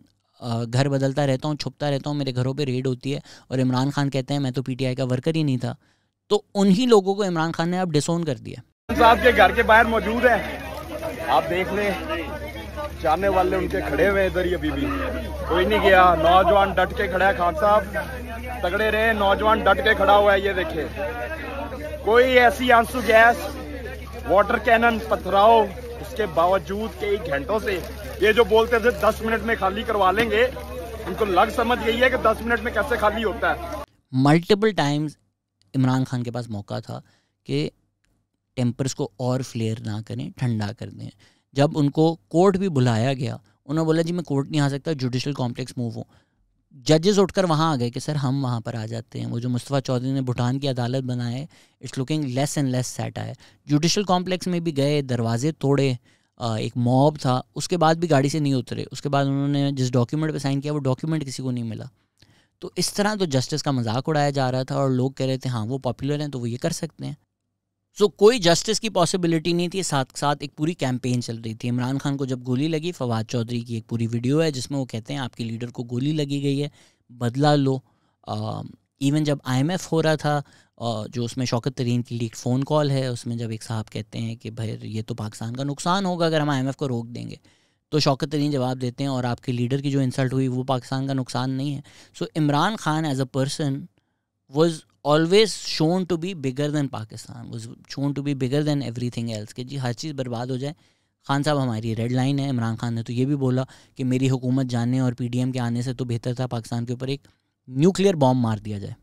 घर बदलता रहता हूँ छुपता रहता हूँ मेरे घरों पर रेड होती है और इमरान खान कहते हैं मैं तो पी का वर्कर ही नहीं था तो उन्हीं लोगों को इमरान खान ने अब डिसोन कर दिया साहब के घर के बाहर मौजूद है आप देख लें जाने वाले उनके खड़े हुए इधर ये बीबी कोई नहीं गया नौजवान डट के खड़ा है खान साहब तगड़े रहे नौजवान डट के खड़ा हुआ है ये देखे कोई ऐसी आंसू गैस वाटर कैनन पथराव उसके बावजूद कई घंटों से ये जो बोलते थे दस मिनट में खाली करवा लेंगे उनको लग समझ गई है कि दस मिनट में कैसे खाली होता है मल्टीपल टाइम्स इमरान खान के पास मौका था कि टेम्पर्स को और फ्लेयर ना करें ठंडा कर दें जब उनको कोर्ट भी बुलाया गया उन्होंने बोला जी मैं कोर्ट नहीं आ सकता जुडिशल कॉम्प्लेक्स मूव हूँ जजेस उठकर वहाँ आ गए कि सर हम वहाँ पर आ जाते हैं वो जो मुस्तफ़ा चौधरी ने भूटान की अदालत बनाए it's looking less and less set आए जुडिशल कॉम्प्लेक्स में भी गए दरवाजे तोड़े एक मॉब था उसके बाद भी गाड़ी से नहीं उतरे उसके बाद उन्होंने जिस डॉक्यूमेंट पर साइन किया वो डॉक्यूमेंट किसी को नहीं मिला तो इस तरह तो जस्टिस का मजाक उड़ाया जा रहा था और लोग कह रहे थे हाँ वो पॉपुलर हैं तो वो ये कर सकते हैं सो so, कोई जस्टिस की पॉसिबिलिटी नहीं थी साथ साथ एक पूरी कैंपेन चल रही थी इमरान खान को जब गोली लगी फवाद चौधरी की एक पूरी वीडियो है जिसमें वो कहते हैं आपके लीडर को गोली लगी गई है बदला लो इवन जब आईएमएफ हो रहा था जो उसमें शौकत तरीन की लीक फ़ोन कॉल है उसमें जब एक साहब कहते हैं कि भाई ये तो पाकिस्तान का नुकसान होगा अगर हम आई को रोक देंगे तो शौकत तरीन जवाब देते हैं और आपके लीडर की जो इंसल्ट हुई वो पाकिस्तान का नुकसान नहीं है so Imran Khan as a person was always shown to be bigger than Pakistan was shown to be bigger than everything else कि जी हर चीज़ बर्बाद हो जाए खान साहब हमारी रेड लाइन है इमरान खान ने तो ये भी बोला कि मेरी हुकूमत जाने और पी डी एम के आने से तो बेहतर था पाकिस्तान के ऊपर एक न्यूक्लियर बॉम्ब मार दिया जाए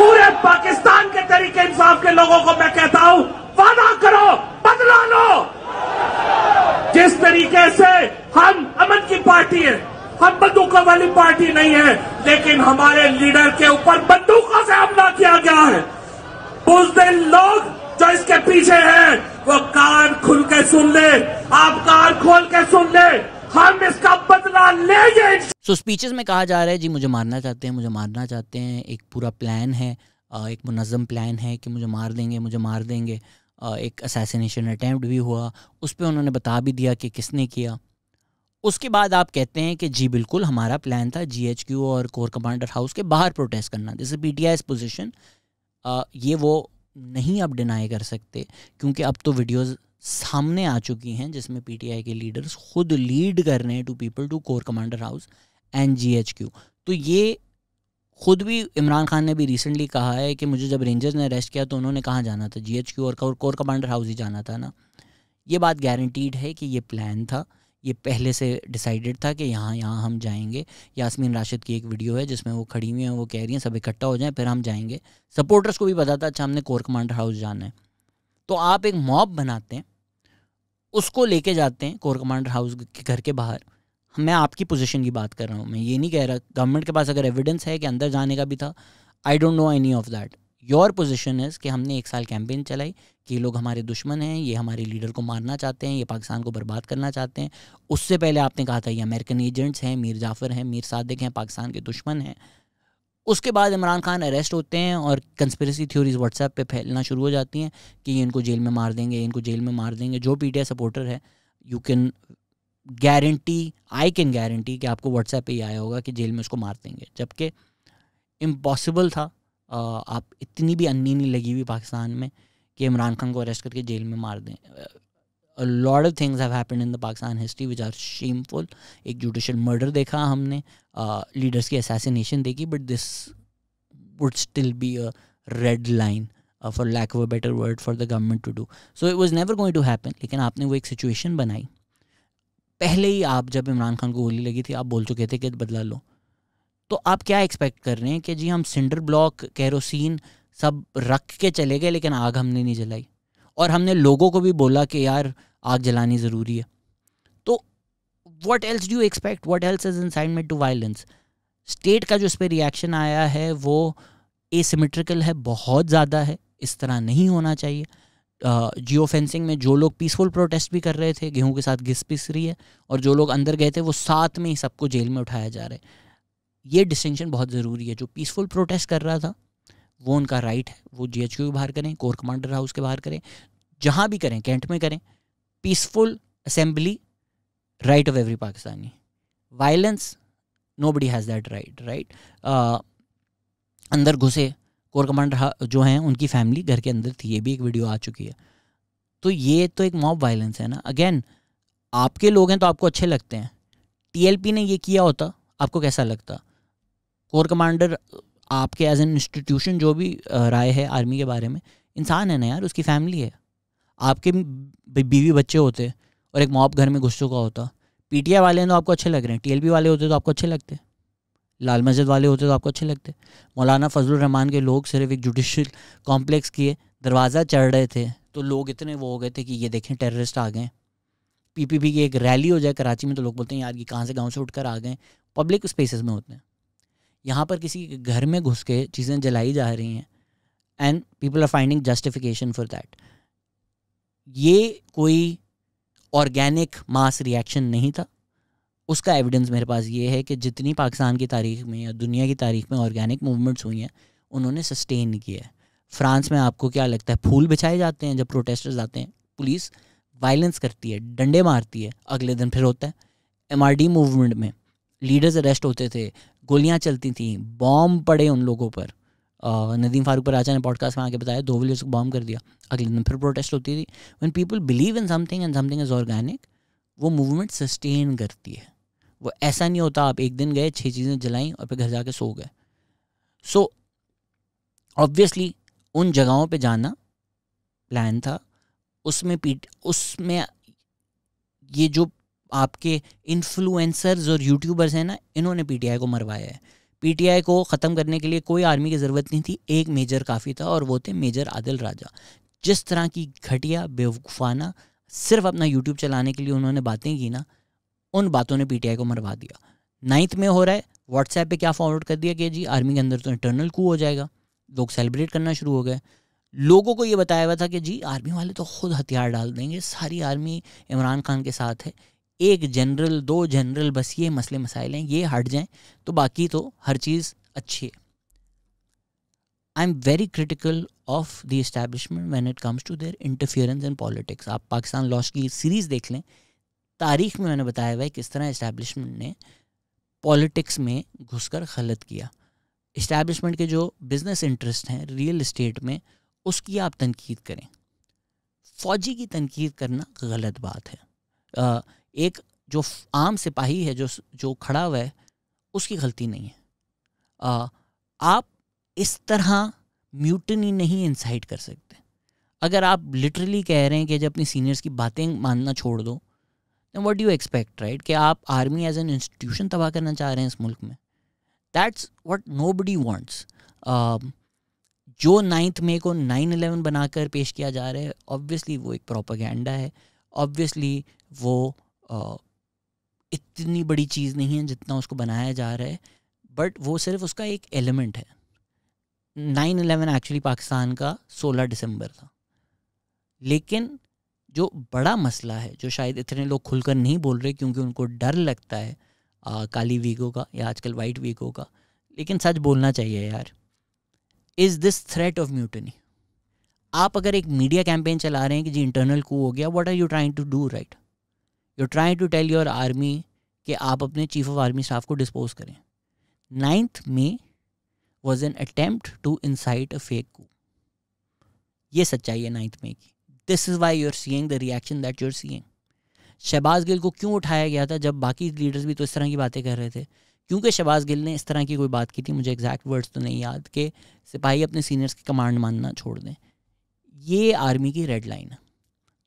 पूरे पाकिस्तान के तरीके इंसाफ के लोगों को मैं कहता हूं वादा करो बदला लो जिस तरीके से हम अमन की पार्टी है हम बंदूकों वाली पार्टी नहीं है लेकिन हमारे लीडर के ऊपर बंदूकों से हमला किया गया है दिन लोग जो इसके पीछे हैं वो कान खुल के सुन ले आप कान खोल के सुन ले हम इसका बदला लेंगे सो स्पीचेस में कहा जा रहा है जी मुझे मारना चाहते हैं मुझे मारना चाहते हैं एक पूरा प्लान है एक मुनज़म प्लान है कि मुझे मार देंगे मुझे मार देंगे एक असैसिनेशन अटैम्प्ट भी हुआ उस पर उन्होंने बता भी दिया कि किसने किया उसके बाद आप कहते हैं कि जी बिल्कुल हमारा प्लान था क्यू और कोर कमांडर हाउस के बाहर प्रोटेस्ट करना जैसे टी आई पोजिशन ये वो नहीं अब डिनाई कर सकते क्योंकि अब तो वीडियोस सामने आ चुकी हैं जिसमें पीटीआई के लीडर्स खुद लीड कर रहे हैं to people to corps commander house and GHQ तो ये खुद भी इमरान खान ने भी रिसेंटली कहा है कि मुझे जब रेंजर्स ने अरेस्ट किया तो उन्होंने कहाँ जाना था जीएचक्यू और कोर कमांडर हाउस ही जाना था ना ये बात गारंटीड है कि ये प्लान था ये पहले से डिसाइडेड था कि यहाँ यहाँ हम जाएंगे यासमीन राशिद की एक वीडियो है जिसमें वो खड़ी हुई हैं वो कह रही हैं सब इकट्ठा हो जाएं फिर हम जाएंगे सपोर्टर्स को भी पता था अच्छा हमने कोर कमांडर हाउस जाना है तो आप एक मॉब बनाते हैं उसको लेके जाते हैं कोर कमांडर हाउस के घर के बाहर मैं आपकी पोजीशन की बात कर रहा हूँ मैं ये नहीं कह रहा गवर्नमेंट के पास अगर एविडेंस है कि अंदर जाने का भी था I don't know any of that your position is कि हमने एक साल कैंपेन चलाई कि ये लोग हमारे दुश्मन हैं ये हमारे लीडर को मारना चाहते हैं ये पाकिस्तान को बर्बाद करना चाहते हैं उससे पहले आपने कहा था ये अमेरिकन एजेंट्स हैं मीर जाफ़र हैं मीर सादिक हैं पाकिस्तान के दुश्मन हैं उसके बाद इमरान खान अरेस्ट होते हैं और कंस्परेसी थ्योरीज व्हाट्सएप पर फैलना शुरू हो जाती हैं कि ये इनको जेल में मार देंगे इनको जेल में मार देंगे जो पी सपोर्टर है you can guarantee I can guarantee कि आपको व्हाट्सएप पर ही आया होगा कि जेल में उसको मार देंगे जबकि इम्पॉसिबल था आप इतनी भी नहीं लगी हुई पाकिस्तान में कि इमरान खान को अरेस्ट करके जेल में मार दें lot of things have happened in the Pakistan history which are shameful एक जुडिशल मर्डर देखा हमने लीडर्स uh, की असासीनेशन देखी but this would still be a red line for lack of a better word for the government to do so it was never going to happen लेकिन आपने वो एक situation बनाई पहले ही आप जब इमरान खान को गोली लगी थी आप बोल चुके थे कि बदला लो तो आप क्या एक्सपेक्ट कर रहे हैं कि जी हम सिंडर ब्लॉक कैरोसिन सब रख के चले गए लेकिन आग हमने नहीं जलाई और हमने लोगों को भी बोला कि यार आग जलानी ज़रूरी है तो what else do expect what else is incitement to violence state का जो इस पर रिएक्शन आया है वो एसिमेट्रिकल है बहुत ज़्यादा है इस तरह नहीं होना चाहिए जियो uh, फेंसिंग में जो लोग पीसफुल प्रोटेस्ट भी कर रहे थे गेहूं के साथ घिस पिस रही है और जो लोग अंदर गए थे वो साथ में ही सबको जेल में उठाया जा रहा है ये डिस्टिंक्शन बहुत ज़रूरी है जो पीसफुल प्रोटेस्ट कर रहा था वो उनका राइट है वो जी एच के बाहर करें कोर कमांडर हाउस के बाहर करें जहाँ भी करें कैंट में करें peaceful assembly right of every Pakistani violence nobody has that right right अंदर घुसे कोर कमांडर जो हैं उनकी फैमिली घर के अंदर थी ये भी एक वीडियो आ चुकी है तो ये तो एक मॉब वायलेंस है ना अगेन आपके लोग हैं तो आपको अच्छे लगते हैं टीएलपी ने ये किया होता आपको कैसा लगता कोर कमांडर आपके एज एन इंस्टीट्यूशन जो भी राय है आर्मी के बारे में इंसान है ना यार उसकी फैमिली है आपके बीवी बच्चे होते और एक मॉब घर में घुस चुका होता पी वाले हैं तो आपको अच्छे लग रहे हैं टी वाले होते तो आपको अच्छे लगते लाल मस्जिद वाले होते तो आपको अच्छे लगते मौलाना फजल रहमान के लोग सिर्फ एक जुडिशल कॉम्प्लेक्स किए दरवाज़ा चढ़ रहे थे तो लोग इतने वो हो गए थे कि ये देखें टेररिस्ट आ गए पीपीपी की एक रैली हो जाए कराची में तो लोग बोलते हैं यार ये कहाँ से गाँव से उठकर आ गए पब्लिक स्पेसेस में होते हैं यहाँ पर किसी के घर में घुस के चीज़ें जलाई जा रही हैं and people are finding justification for that ये कोई ऑर्गेनिक मास रिएक्शन नहीं था उसका एविडेंस मेरे पास ये है कि जितनी पाकिस्तान की तारीख में या दुनिया की तारीख में ऑर्गेनिक मूवमेंट्स हुई हैं उन्होंने सस्टेन किया है फ्रांस में आपको क्या लगता है फूल बिछाए जाते हैं जब प्रोटेस्टर्स आते हैं पुलिस वायलेंस करती है डंडे मारती है अगले दिन फिर होता है एम मूवमेंट में लीडर्स अरेस्ट होते थे गोलियां चलती थी बॉम्ब पड़े उन लोगों पर नदीम फारूक पर राजा ने पॉडकास्ट में आके बताया दो विलेज को बॉम्ब कर दिया अगले दिन फिर प्रोटेस्ट होती थी when people believe in something and something is organic वो मूवमेंट सस्टेन करती है वो ऐसा नहीं होता आप एक दिन गए छः चीज़ें जलाई और फिर घर जाके सो गए सो ऑब्वियसली उन जगहों पे जाना प्लान था उसमें पीट उसमें ये जो आपके इन्फ्लुएंसर्स और यूट्यूबर्स हैं ना इन्होंने पीटीआई को मरवाया है पीटीआई को ख़त्म करने के लिए कोई आर्मी की ज़रूरत नहीं थी एक मेजर काफ़ी था और वो थे मेजर आदिल राजा जिस तरह की घटिया बेवकूफ़ाना सिर्फ अपना यूट्यूब चलाने के लिए उन्होंने बातें की ना उन बातों ने पी को मरवा दिया नाइन्थ में हो रहा है व्हाट्सएप पे क्या फॉरवर्ड कर दिया कि जी आर्मी के अंदर तो इंटरनल कू हो जाएगा लोग सेलिब्रेट करना शुरू हो गए लोगों को ये बताया हुआ था कि जी आर्मी वाले तो खुद हथियार डाल देंगे सारी आर्मी इमरान खान के साथ है एक जनरल दो जनरल बस ये मसले मसाइल हैं ये हट जाएं तो बाकी तो हर चीज़ अच्छी है I am very critical of the establishment when it comes to their interference in politics आप पाकिस्तान लॉस की सीरीज़ देख लें तारीख में मैंने बताया हुआ है किस तरह इस्टेब्लिशमेंट ने पॉलिटिक्स में घुसकर गलत किया इस्टेब्लिशमेंट के जो बिज़नेस इंटरेस्ट हैं रियल इस्टेट में उसकी आप तनकीद करें फौजी की तनकीद करना गलत बात है आ, एक जो आम सिपाही है जो जो खड़ा हुआ है उसकी गलती नहीं है आ, आप इस तरह म्यूटनी नहीं इंसाइट कर सकते अगर आप लिटरली कह रहे हैं कि जब अपनी सीनियर्स की बातें मानना छोड़ दो then what you expect right कि आप आर्मी एज एन इंस्टीट्यूशन तबाह करना चाह रहे हैं इस मुल्क में that's what nobody wants जो नाइन्थ मे को नाइन अलेवन बनाकर पेश किया जा रहा है ऑब्वियसली वो एक प्रोपागेंडा है ऑब्वियसली वो इतनी बड़ी चीज़ नहीं है जितना उसको बनाया जा रहा है बट वो सिर्फ उसका एक एलिमेंट है नाइन अलेवन एक्चुअली पाकिस्तान का सोलह दिसंबर था लेकिन जो बड़ा मसला है जो शायद इतने लोग खुलकर नहीं बोल रहे क्योंकि उनको डर लगता है आ, काली वीगो का या आजकल वाइट वीगो का लेकिन सच बोलना चाहिए यार is this threat of mutiny आप अगर एक मीडिया कैंपेन चला रहे हैं कि जी इंटरनल कू हो गया what are you trying to do right you try to tell your army कि आप अपने चीफ ऑफ आर्मी स्टाफ को डिस्पोज करें ninth May was an attempt to incite a fake coup ये सच्चाई है नाइन्थ मे की this is why are seeing the reaction that you're seeing Shahbaz Gill को क्यों उठाया गया था जब बाकी लीडर्स भी तो इस तरह की बातें कर रहे थे क्योंकि शहबाज गिल ने इस तरह की कोई बात की थी मुझे एग्जैक्ट वर्ड्स तो नहीं याद कि सिपाही अपने सीनियर्स की कमांड मानना छोड़ दें ये आर्मी की रेड लाइन है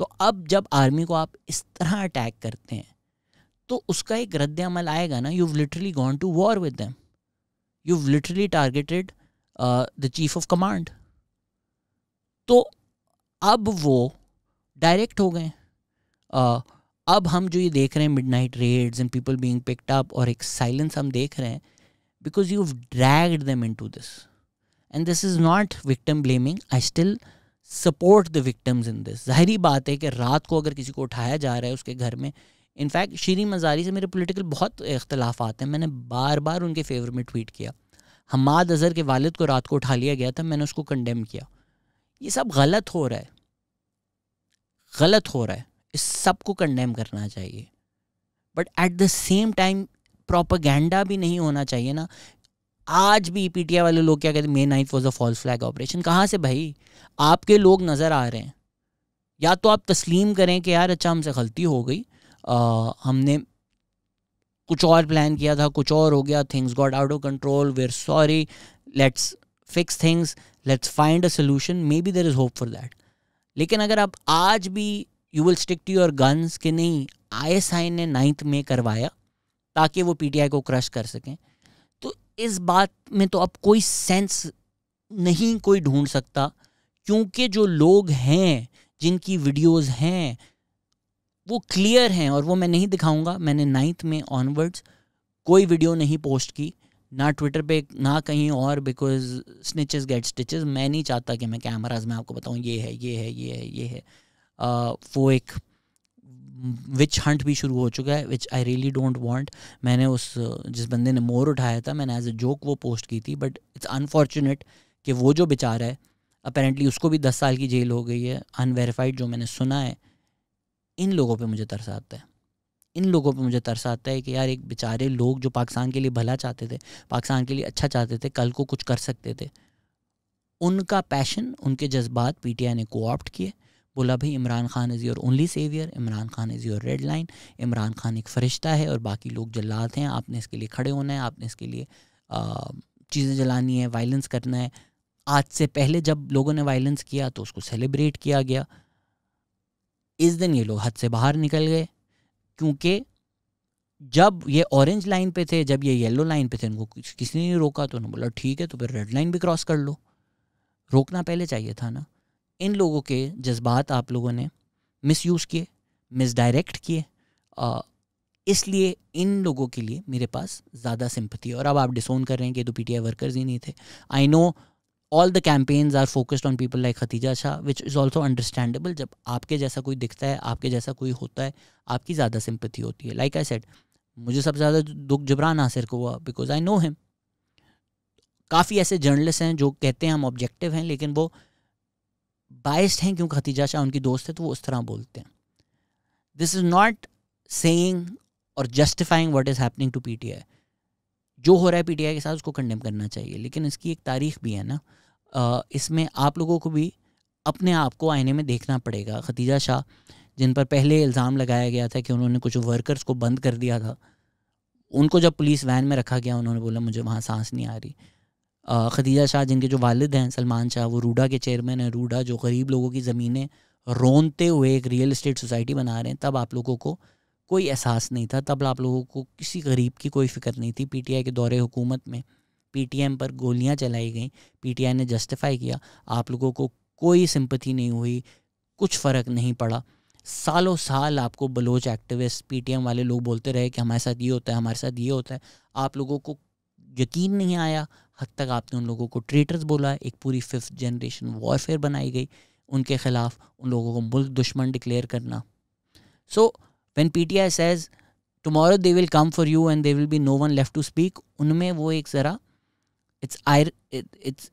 तो अब जब आर्मी को आप इस तरह अटैक करते हैं तो उसका एक रद्द अमल आएगा ना you literally gone to war with them you literally targeted the chief of command तो अब वो डायरेक्ट हो गए uh, अब हम जो ये देख रहे हैं midnight raids and people being picked up और एक साइलेंस हम देख रहे हैं because you dragged them into this and this is not victim blaming I still support the victims in this जाहरी बात है कि रात को अगर किसी को उठाया जा रहा है उसके घर में इनफैक्ट शीरी मजारी से मेरे पोलिटिकल बहुत अख्तिलाफ़ आते हैं मैंने बार बार उनके फेवर में ट्वीट किया हमाद अजहर के वालिद को रात को उठा लिया गया था मैंने उसको कंडेम किया ये सब गलत हो रहा है गलत हो रहा है इस सब को कंडेम करना चाहिए but at the same time propaganda भी नहीं होना चाहिए ना आज भी पीटीआई e वाले लोग क्या कहते हैं May ninth was a false flag operation कहाँ से भाई आपके लोग नज़र आ रहे हैं या तो आप तस्लीम करें कि यार अच्छा हमसे गलती हो गई आ, हमने कुछ और प्लान किया था कुछ और हो गया things got out of control we are sorry let's fix things let's find a solution maybe there is hope for that लेकिन अगर आप आज भी you will stick to your guns कि नहीं आई एस आई ने नाइन्थ में करवाया ताकि वो पी टी आई को क्रश कर सकें इस बात में तो अब कोई सेंस नहीं कोई ढूंढ सकता क्योंकि जो लोग हैं जिनकी वीडियोस हैं वो क्लियर हैं और वो मैं नहीं दिखाऊंगा मैंने नाइन्थ में ऑनवर्ड्स कोई वीडियो नहीं पोस्ट की ना ट्विटर पे ना कहीं और बिकॉज स्निचेस गेट स्टिचेस मैं नहीं चाहता कि मैं कैमराज में आपको बताऊँ ये है ये है ये है ये है आ, वो एक विच हंट भी शुरू हो चुका है which I really don't want मैंने उस जिस बंदे ने मोर उठाया था मैंने एज अ जोक वो पोस्ट की थी बट इट्स अनफॉर्चुनेट कि वो जो बेचारा है अपेरेंटली उसको भी दस साल की जेल हो गई है अनवेरीफाइड जो मैंने सुना है इन लोगों पर मुझे तरस आता है इन लोगों पर मुझे तरस आता है कि यार एक बेचारे लोग जो पाकिस्तान के लिए भला चाहते थे पाकिस्तान के लिए अच्छा चाहते थे कल को कुछ कर सकते थे उनका पैशन उनके जज्बात पीटीआई ने कोऑप्ट किए बोला भाई Imran Khan is your only saviour Imran Khan is your red line Imran Khan एक फ़रिश्ता है और बाकी लोग जल्लाद हैं आपने इसके लिए खड़े होना है आपने इसके लिए चीज़ें जलानी है वायलेंस करना है आज से पहले जब लोगों ने वायलेंस किया तो उसको सेलिब्रेट किया गया इस दिन ये लोग हद से बाहर निकल गए क्योंकि जब ये ऑरेंज लाइन पे थे जब ये येलो लाइन पे थे इनको किसी ने नहीं रोका तो उन्होंने बोला ठीक है तो फिर रेड लाइन भी क्रॉस कर लो रोकना पहले चाहिए था ना इन लोगों के जज्बात आप लोगों ने मिस यूज़ किए मिसडायरेक्ट किए इसलिए इन लोगों के लिए मेरे पास ज़्यादा सिंपथी है और अब आप डिसोन कर रहे हैं कि तो पीटीआई वर्कर्स ही नहीं थे I know all the campaigns are focused on people like Khatija Shah which is also understandable जब आपके जैसा कोई दिखता है आपके जैसा कोई होता है आपकी ज़्यादा सिंपत्ति होती है लाइक आई सेट मुझे सबसे ज़्यादा दुख जबरान आसिर को हुआ बिकॉज आई नो हिम काफ़ी ऐसे जर्नलिस्ट हैं जो कहते हैं हम ऑब्जेक्टिव हैं लेकिन वो बाइस्ड हैं क्योंकि खतीजा शाह उनकी दोस्त है तो वो उस तरह बोलते हैं दिस इज़ नॉट सेइंग और justifying what is happening to PTI जो हो रहा है पीटीआई के साथ उसको कंडेम करना चाहिए लेकिन इसकी एक तारीख भी है ना इसमें आप लोगों को भी अपने आप को आईने में देखना पड़ेगा खतीजा शाह जिन पर पहले इल्ज़ाम लगाया गया था कि उन्होंने कुछ वर्कर्स को बंद कर दिया था उनको जब पुलिस वैन में रखा गया उन्होंने बोला मुझे वहाँ सांस नहीं आ रही खदीजा शाह जिनके जो वालिद हैं सलमान शाह वो रूडा के चेयरमैन हैं रूडा जो गरीब लोगों की ज़मीनें रोनते हुए एक रियल इस्टेट सोसाइटी बना रहे हैं तब आप लोगों को कोई एहसास नहीं था तब आप लोगों को किसी गरीब की कोई फिक्र नहीं थी पीटीआई के दौरे हुकूमत में पीटीएम पर गोलियां चलाई गई पीटीआई ने जस्टिफाई किया आप लोगों को कोई सिंपति नहीं हुई कुछ फ़र्क नहीं पड़ा सालों साल आपको बलोच एक्टिविस्ट पीटीएम वाले लोग बोलते रहे कि हमारे साथ ये होता है हमारे साथ ये होता है आप लोगों को यकीन नहीं आया हद तक आपने उन लोगों को ट्रेटर्स बोला एक पूरी फिफ्थ जनरेशन वॉरफेयर बनाई गई उनके ख़िलाफ़ उन लोगों को मुल्क दुश्मन डिक्लेयर करना so when P T I says tomorrow they will come for you and they will be no one left to speak उनमें वो एक ज़रा it's ire it's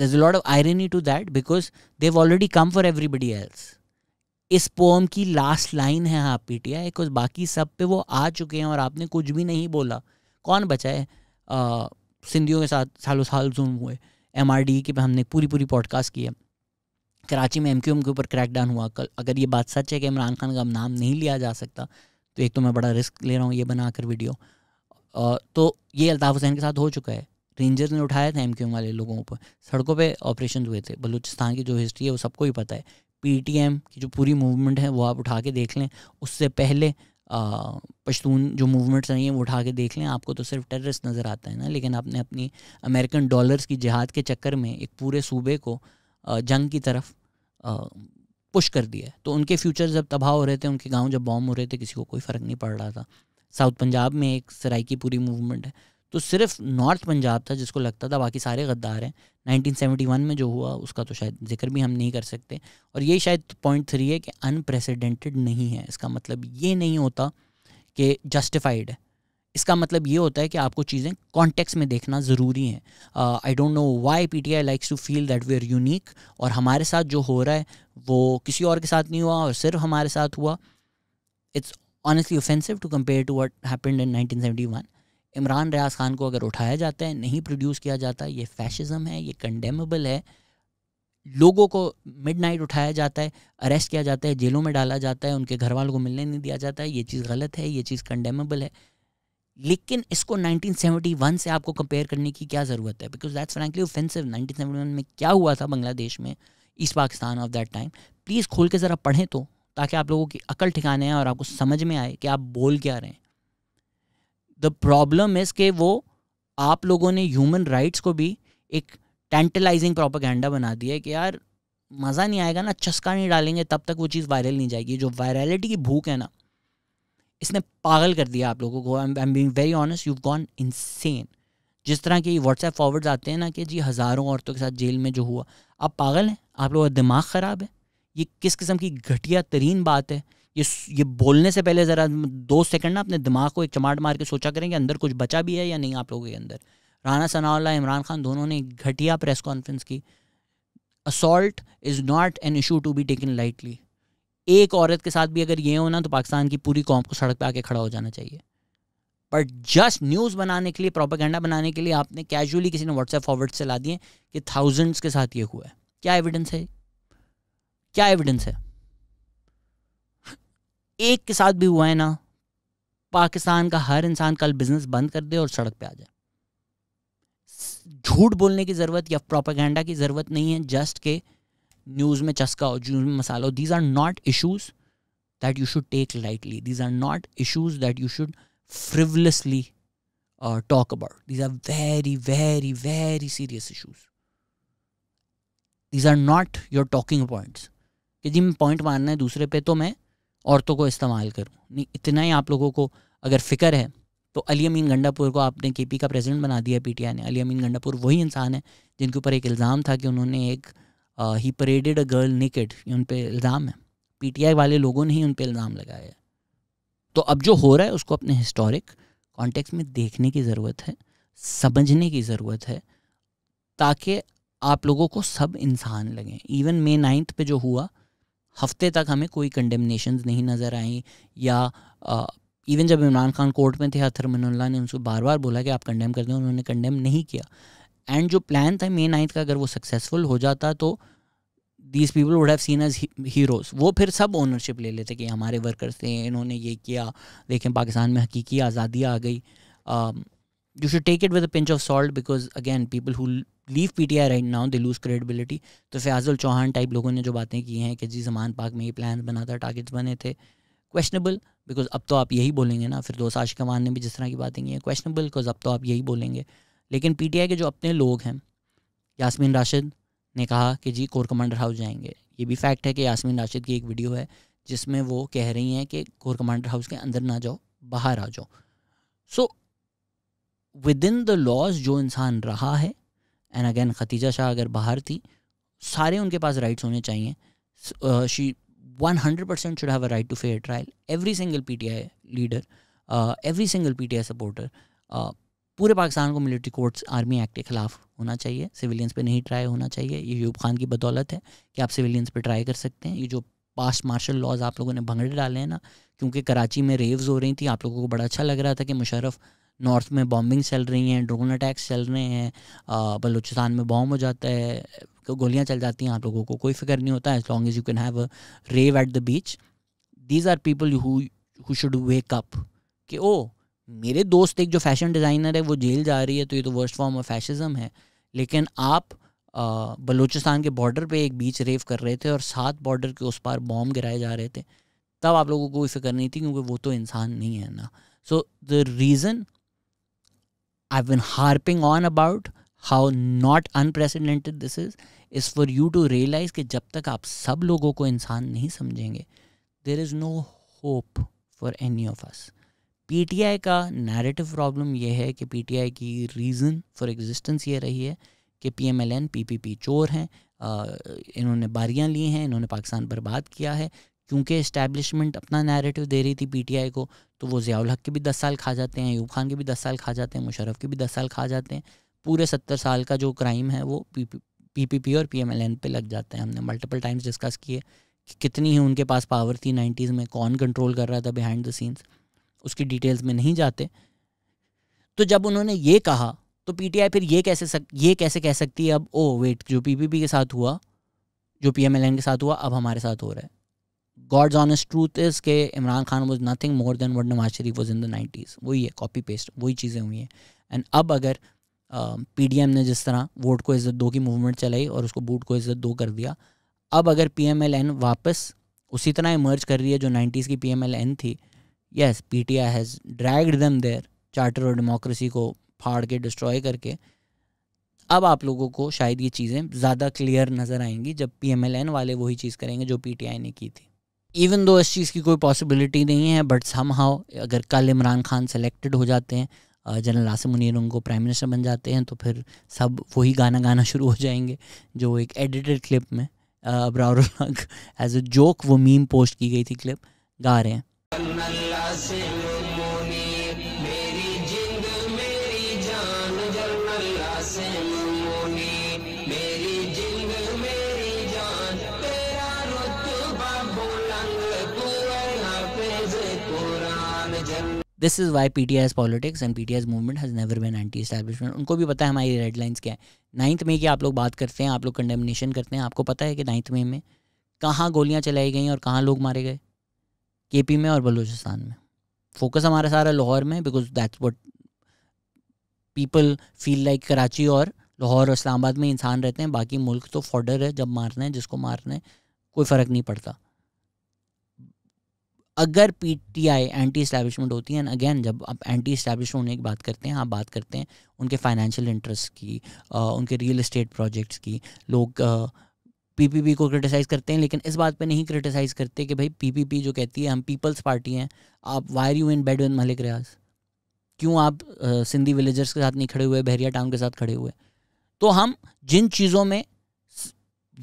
there's a lot of irony to that because they've already come for everybody else इस poem की last line है आप T because बाकी सब पे वो आ चुके हैं और आपने कुछ भी नहीं बोला कौन बचा है सिंधियों के साथ सालों साल जुल्म हुए एम आर डी के पर हमने पूरी पूरी पॉडकास्ट की है कराची में एम क्यू एम के ऊपर क्रैकडाउन हुआ कल अगर ये बात सच है कि इमरान खान का नाम नहीं लिया जा सकता तो एक तो मैं बड़ा रिस्क ले रहा हूँ ये बनाकर वीडियो तो ये अल्ताफ़ हुसैन के साथ हो चुका है रेंजर्स ने उठाया था एम क्यू एम वाले लोगों पर सड़कों पर ऑपरेशन हुए थे बलूचिस्तान की जो हिस्ट्री है वो सबको ही पता है पी टी एम की जो पूरी मूवमेंट है वो आप उठा के देख लें उससे पहले पश्तून जो मूवमेंट्स आई हैं वो उठा के देख लें आपको तो सिर्फ टेररिस्ट नज़र आता है ना लेकिन आपने अपनी अमेरिकन डॉलर्स की जिहाद के चक्कर में एक पूरे सूबे को जंग की तरफ पुश कर दिया तो उनके फ्यूचर जब तबाह हो रहे थे उनके गांव जब बॉम्ब हो रहे थे किसी को कोई फ़र्क नहीं पड़ रहा था साउथ पंजाब में एक सराय की पूरी मूवमेंट है तो सिर्फ नॉर्थ पंजाब था जिसको लगता था बाकी सारे गद्दार हैं 1971 में जो हुआ उसका तो शायद जिक्र भी हम नहीं कर सकते और ये शायद पॉइंट थ्री है कि अनप्रेसिडेंटेड नहीं है इसका मतलब ये नहीं होता कि जस्टिफाइड है इसका मतलब ये होता है कि आपको चीज़ें कॉन्टेक्स में देखना ज़रूरी है I don't know why P T I likes to feel that we are unique और हमारे साथ जो हो रहा है वो किसी और के साथ नहीं हुआ और सिर्फ हमारे साथ हुआ it's honestly offensive to compare to what happened in nineteen seventy one Imran Riaz Khan को अगर उठाया जाता है नहीं प्रोड्यूस किया जाता ये फैशिज़म है ये कंडेमेबल है लोगों को मिडनाइट उठाया जाता है अरेस्ट किया जाता है जेलों में डाला जाता है उनके घर वालों को मिलने नहीं दिया जाता है ये चीज़ गलत है ये चीज़ कंडेमेबल है लेकिन इसको 1971 से आपको कंपेयर करने की क्या ज़रूरत है बिकॉज दैट्स फ्रैंकली ऑफेंसिव 1971 में क्या हुआ था बांग्लादेश में East Pakistan of that time please खोल के ज़रा पढ़ें तो ताकि आप लोगों की अकल ठिकाने हैं और आपको समझ में आए कि आप बोल क्या रहे हैं द प्रॉब्लम इज के वो आप लोगों ने ह्यूमन राइट्स को भी एक टेंटलाइजिंग प्रोपागेंडा बना दिया है कि यार मज़ा नहीं आएगा ना चस्का नहीं डालेंगे तब तक वो चीज़ वायरल नहीं जाएगी जो वायरलिटी की भूख है ना इसने पागल कर दिया आप लोगों को I am being very honest you gone insane जिस तरह के व्हाट्सएप फॉरवर्ड्स आते हैं ना कि जी हज़ारों औरतों के साथ जेल में जो हुआ आप पागल हैं आप लोगों का दिमाग ख़राब है ये किस किस्म की घटिया तरीन बात है ये ये बोलने से पहले ज़रा दो सेकंड ना अपने दिमाग को एक चमाट मार के सोचा करें कि अंदर कुछ बचा भी है या नहीं आप लोगों के अंदर राना सनाउल्ला इमरान खान दोनों ने घटिया प्रेस कॉन्फ्रेंस की assault is not an issue to be taken lightly एक औरत के साथ भी अगर ये हो ना तो पाकिस्तान की पूरी कौम को सड़क पर आके खड़ा हो जाना चाहिए बट जस्ट न्यूज़ बनाने के लिए प्रोपागेंडा बनाने के लिए आपने कैजुअली किसी ने व्हाट्सएप फॉरवर्ड से ला दिए कि थाउजेंड्स के साथ ये हुआ है क्या एविडेंस है क्या एविडेंस है एक के साथ भी हुआ है ना पाकिस्तान का हर इंसान कल बिजनेस बंद कर दे और सड़क पे आ जाए झूठ बोलने की ज़रूरत या प्रोपागेंडा की ज़रूरत नहीं है जस्ट के न्यूज़ में चस्का हो न्यूज़ में मसाला हो these are not issues that you should take lightly these are not issues that you should frivolously talk about these are very very very serious issues these are not your talking points कि जी मैं point मारना है दूसरे पे तो मैं औरतों को इस्तेमाल करूँ नहीं इतना ही आप लोगों को अगर फिक्र है तो अली अमीन गंडापुर को आपने के का प्रेसिडेंट बना दिया पी ने अली अमीन गंडापुर वही इंसान है जिनके ऊपर एक इल्ज़ाम था कि उन्होंने एक ही परेडेड अ गर्ल निकेट ये उन पर इल्ज़ाम है पी वाले लोगों ने ही उन पर इल्ज़ाम लगाया है तो अब जो हो रहा है उसको अपने हिस्टोरिक कॉन्टेक्स्ट में देखने की ज़रूरत है समझने की ज़रूरत है ताकि आप लोगों को सब इंसान लगें इवन मे नाइन्थ पे जो हुआ हफ्ते तक हमें कोई कंडेमनेशन नहीं नज़र आई या इवन जब इमरान खान कोर्ट में थे मनोल्ला ने उनको बार बार बोला कि आप कंडेम कर दें उन्होंने कंडेम नहीं किया एंड जो प्लान था मे नाइन्थ का अगर वो सक्सेसफुल हो जाता तो these people would have seen as heroes वो फिर सब ओनरशिप ले लेते कि हमारे वर्कर्स थे इन्होंने ये किया देखें पाकिस्तान में हकीकी आज़ादी आ गई you should take it with a pinch of salt because again people who leave P T I right now they lose credibility तो फयाजुल चौहान टाइप लोगों ने जो बातें की हैं कि जी जमान पाक में ये प्लान बना था टारगेट्स बने थे क्वेश्चनेबल बिकॉज अब तो आप यही बोलेंगे ना फिर दोस्त आशिक अमान ने भी जिस तरह की बातें की हैं क्वेश्चनेबल बिकॉज अब तो आप यही बोलेंगे लेकिन पी टी आई के जो अपने लोग हैं यासमीन राशिद ने कहा कि जी कोर कमांडर हाउस जाएंगे ये भी फैक्ट है कि यासमीन राशिद की एक वीडियो है जिसमें वो कह रही हैं कि कोर कमांडर हाउस के अंदर ना जाओ बाहर आ जाओ so within the laws जो इंसान रहा है एंड अगेन खतीजा शाह अगर बाहर थी सारे उनके पास राइट्स होने चाहिए she one hundred percent should have a right to fair trial every single P T I leader every single P T I supporter पूरे पाकिस्तान को मिलिट्री कोर्ट्स आर्मी एक्ट के ख़िलाफ़ होना चाहिए सिविलियंस पे नहीं ट्राई होना चाहिए ये यूब खान की बदौलत है कि आप सिविलियंस पे ट्राई कर सकते हैं ये जो पास्ट मार्शल लॉज आप लोगों ने भंगड़े डाले हैं ना क्योंकि कराची में रेव्स हो रही थी आप लोगों को बड़ा अच्छा लग रहा था कि मुशरफ नॉर्थ में बॉम्बिंग चल रही हैं ड्रोन अटैक्स चल रहे हैं बलूचिस्तान में बॉम्ब हो जाता है गोलियाँ चल जाती हैं आप लोगों को कोई फिक्र नहीं होता as long as you can have a rave at the beach these are people who should wake up कि ओ मेरे दोस्त एक जो फैशन डिज़ाइनर है वो जेल जा रही है तो ये तो वर्स्ट फॉर्म ऑफ फैशिज़म है लेकिन आप बलूचिस्तान के बॉर्डर पे एक बीच रेव कर रहे थे और सात बॉर्डर के उस पार बॉम्ब गिराए जा रहे थे तब आप लोगों को कोई फिक्र नहीं थी क्योंकि वो तो इंसान नहीं है ना so the reason I've been harping on about how not unprecedented this is is for you to realize कि जब तक आप सब लोगों को इंसान नहीं समझेंगे there is no hope for any of us. PTI का narrative प्रॉब्लम यह है कि PTI की रीज़न फॉर एग्जिस्टेंस ये रही है कि P M L N P P P चोर हैं इन्होंने बारियाँ ली हैं इन्होंने पाकिस्तान बर्बाद किया है क्योंकि इस्टेब्लिशमेंट अपना नैरेटिव दे रही थी पीटीआई को तो वो ज़ियाउल हक के भी दस साल खा जाते हैं यूब खान के भी दस साल खा जाते हैं मुशरफ के भी दस साल खा जाते हैं पूरे सत्तर साल का जो क्राइम है वो पी पी पी और पी एम एल एन पे लग जाते हैं हमने मल्टीपल टाइम्स डिस्कस किए कि कितनी ही उनके पास पावर थी नाइन्टीज़ में कौन कंट्रोल कर रहा था बिहाइंड द सीन्स उसकी डिटेल्स में नहीं जाते तो जब उन्होंने ये कहा तो पीटीआई फिर ये कैसे सक ये कैसे कह सकती है अब ओ वेट जो पीपीपी के साथ हुआ जो पीएमएलएन के साथ हुआ अब हमारे साथ हो रहा है गॉड्स ऑनेस्ट ट्रूथ इज़ के Imran Khan was nothing more than what Nawaz Sharif was in the nineties वही है कॉपी पेस्ट वही चीज़ें हुई हैं एंड अब अगर पी डी एम ने जिस तरह वोट को इज़्ज़त दो की मूवमेंट चलाई और उसको बूट को इज़्ज़त दो कर दिया अब अगर पी एम एल एन वापस उसी तरह इमर्ज कर रही है जो नाइन्टीज़ की पी एम एल एन थी yes P T I has dragged them their charter और डेमोक्रेसी को फाड़ के डिस्ट्रॉय करके अब आप लोगों को शायद ये चीज़ें ज़्यादा क्लियर नज़र आएंगी जब पी एम एल एन वाले वही चीज़ करेंगे जो पी टी आई ने की थी इवन दो इस चीज़ की कोई पॉसिबिलिटी नहीं है बट सम हाउ अगर कल इमरान खान सेलेक्टेड हो जाते हैं जनरल आसिम मुनीर उनको प्राइम मिनिस्टर बन जाते हैं तो फिर सब वही गाना गाना शुरू हो जाएंगे जो एक एडिटेड क्लिप में अबरार एज अ जोक वो मीम पोस्ट की गई थी क्लिप गा रहे हैं this is why P T S politics and P T S movement has never been anti establishment उनको भी पता है हमारी रेड लाइन्स क्या है नाइन्थ में की आप लोग बात करते हैं आप लोग कंडेमनेशन करते हैं आपको पता है कि नाइन्थ में में कहाँ गोलियाँ चलाई गई और कहाँ लोग मारे गए के पी में और बलूचिस्तान में फोकस हमारा सारा लाहौर में because that's what people feel like Karachi और लाहौर और इस्लामाबाद में इंसान रहते हैं बाकी मुल्क तो फॉर्डर है जब मारना है जिसको मारना है कोई फ़र्क नहीं पड़ता अगर P T I anti establishment होती है एंड अगेन जब आप एंटी इस्टेब्लिश होने की बात करते हैं आप बात करते हैं उनके फाइनेंशियल इंटरेस्ट की उनके रियल इस्टेट प्रोजेक्ट्स की लोग पी पी पी को क्रिटिसाइज़ करते हैं लेकिन इस बात पे नहीं क्रिटिसाइज़ करते कि भाई पी पी पी जो कहती है हम पीपल्स पार्टी हैं आप were you in bed with Malik Riaz क्यों आप सिंधी विलेजर्स के साथ नहीं खड़े हुए बहरिया टाउन के साथ खड़े हुए तो हम जिन चीज़ों में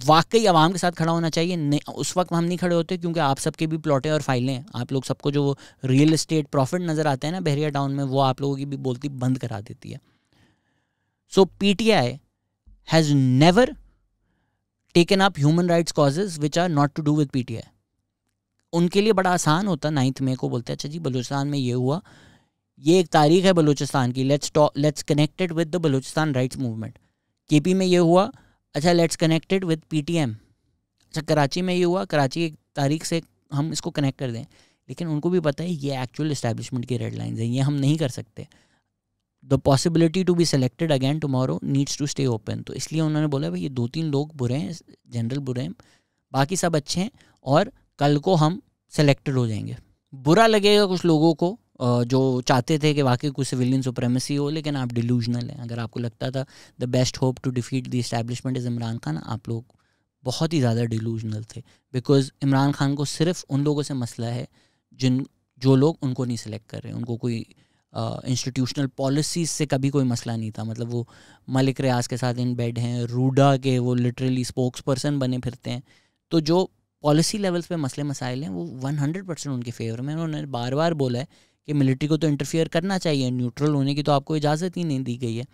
वाकई आवाम के साथ खड़ा होना चाहिए उस वक्त हम नहीं खड़े होते क्योंकि आप सबके भी प्लॉटें और फाइलें हैं आप लोग सबको जो रियल इस्टेट प्रॉफिट नज़र आते हैं ना बहरिया टाउन में वो आप लोगों की भी बोलती बंद करा देती है so P T I has never taken up human rights causes which are not to do with P T I उनके लिए बड़ा आसान होता नाइन्थ मे को बोलते हैं अच्छा जी बलूचिस्तान में ये हुआ ये एक तारीख है बलूचिस्तान की let's let's connected with the Balochistan rights movement K P में ये हुआ अच्छा लेट्स कनेक्टेड विद एम अच्छा कराची में ये हुआ कराची की तारीख से हम इसको कनेक्ट कर दें लेकिन उनको भी पता है ये एक्चुअल इस्टेब्लिशमेंट की रेड लाइन्स हैं ये हम नहीं कर सकते the possibility to be selected again tomorrow needs to stay open तो इसलिए उन्होंने बोला भाई ये दो तीन लोग बुरे हैं जनरल बुरे हैं बाकी सब अच्छे हैं और कल को हम सेलेक्टेड हो जाएंगे बुरा लगेगा कुछ लोगों को जो चाहते थे कि वाकई कुछ सिविलियन सुप्रेमेसी हो लेकिन आप डिलूजनल हैं अगर आपको लगता था the best hope to defeat the establishment is Imran Khan आप लोग बहुत ही ज़्यादा डिलूजनल थे बिकॉज इमरान खान को सिर्फ उन लोगों से मसला है जिन जो लोग उनको नहीं सिलेक्ट कर रहे उनको कोई इंस्टीट्यूशनल uh, पॉलिसीज से कभी कोई मसला नहीं था मतलब वो मलिक रियाज के साथ इन बेड हैं रूडा के वो लिटरली स्पोक्स पर्सन बने फिरते हैं तो जो पॉलिसी लेवल्स पे मसले मसाइल हैं वो 100 परसेंट उनके फेवर में उन्होंने बार बार बोला है कि मिलिट्री को तो इंटरफियर करना चाहिए न्यूट्रल होने की तो आपको इजाज़त ही नहीं दी गई है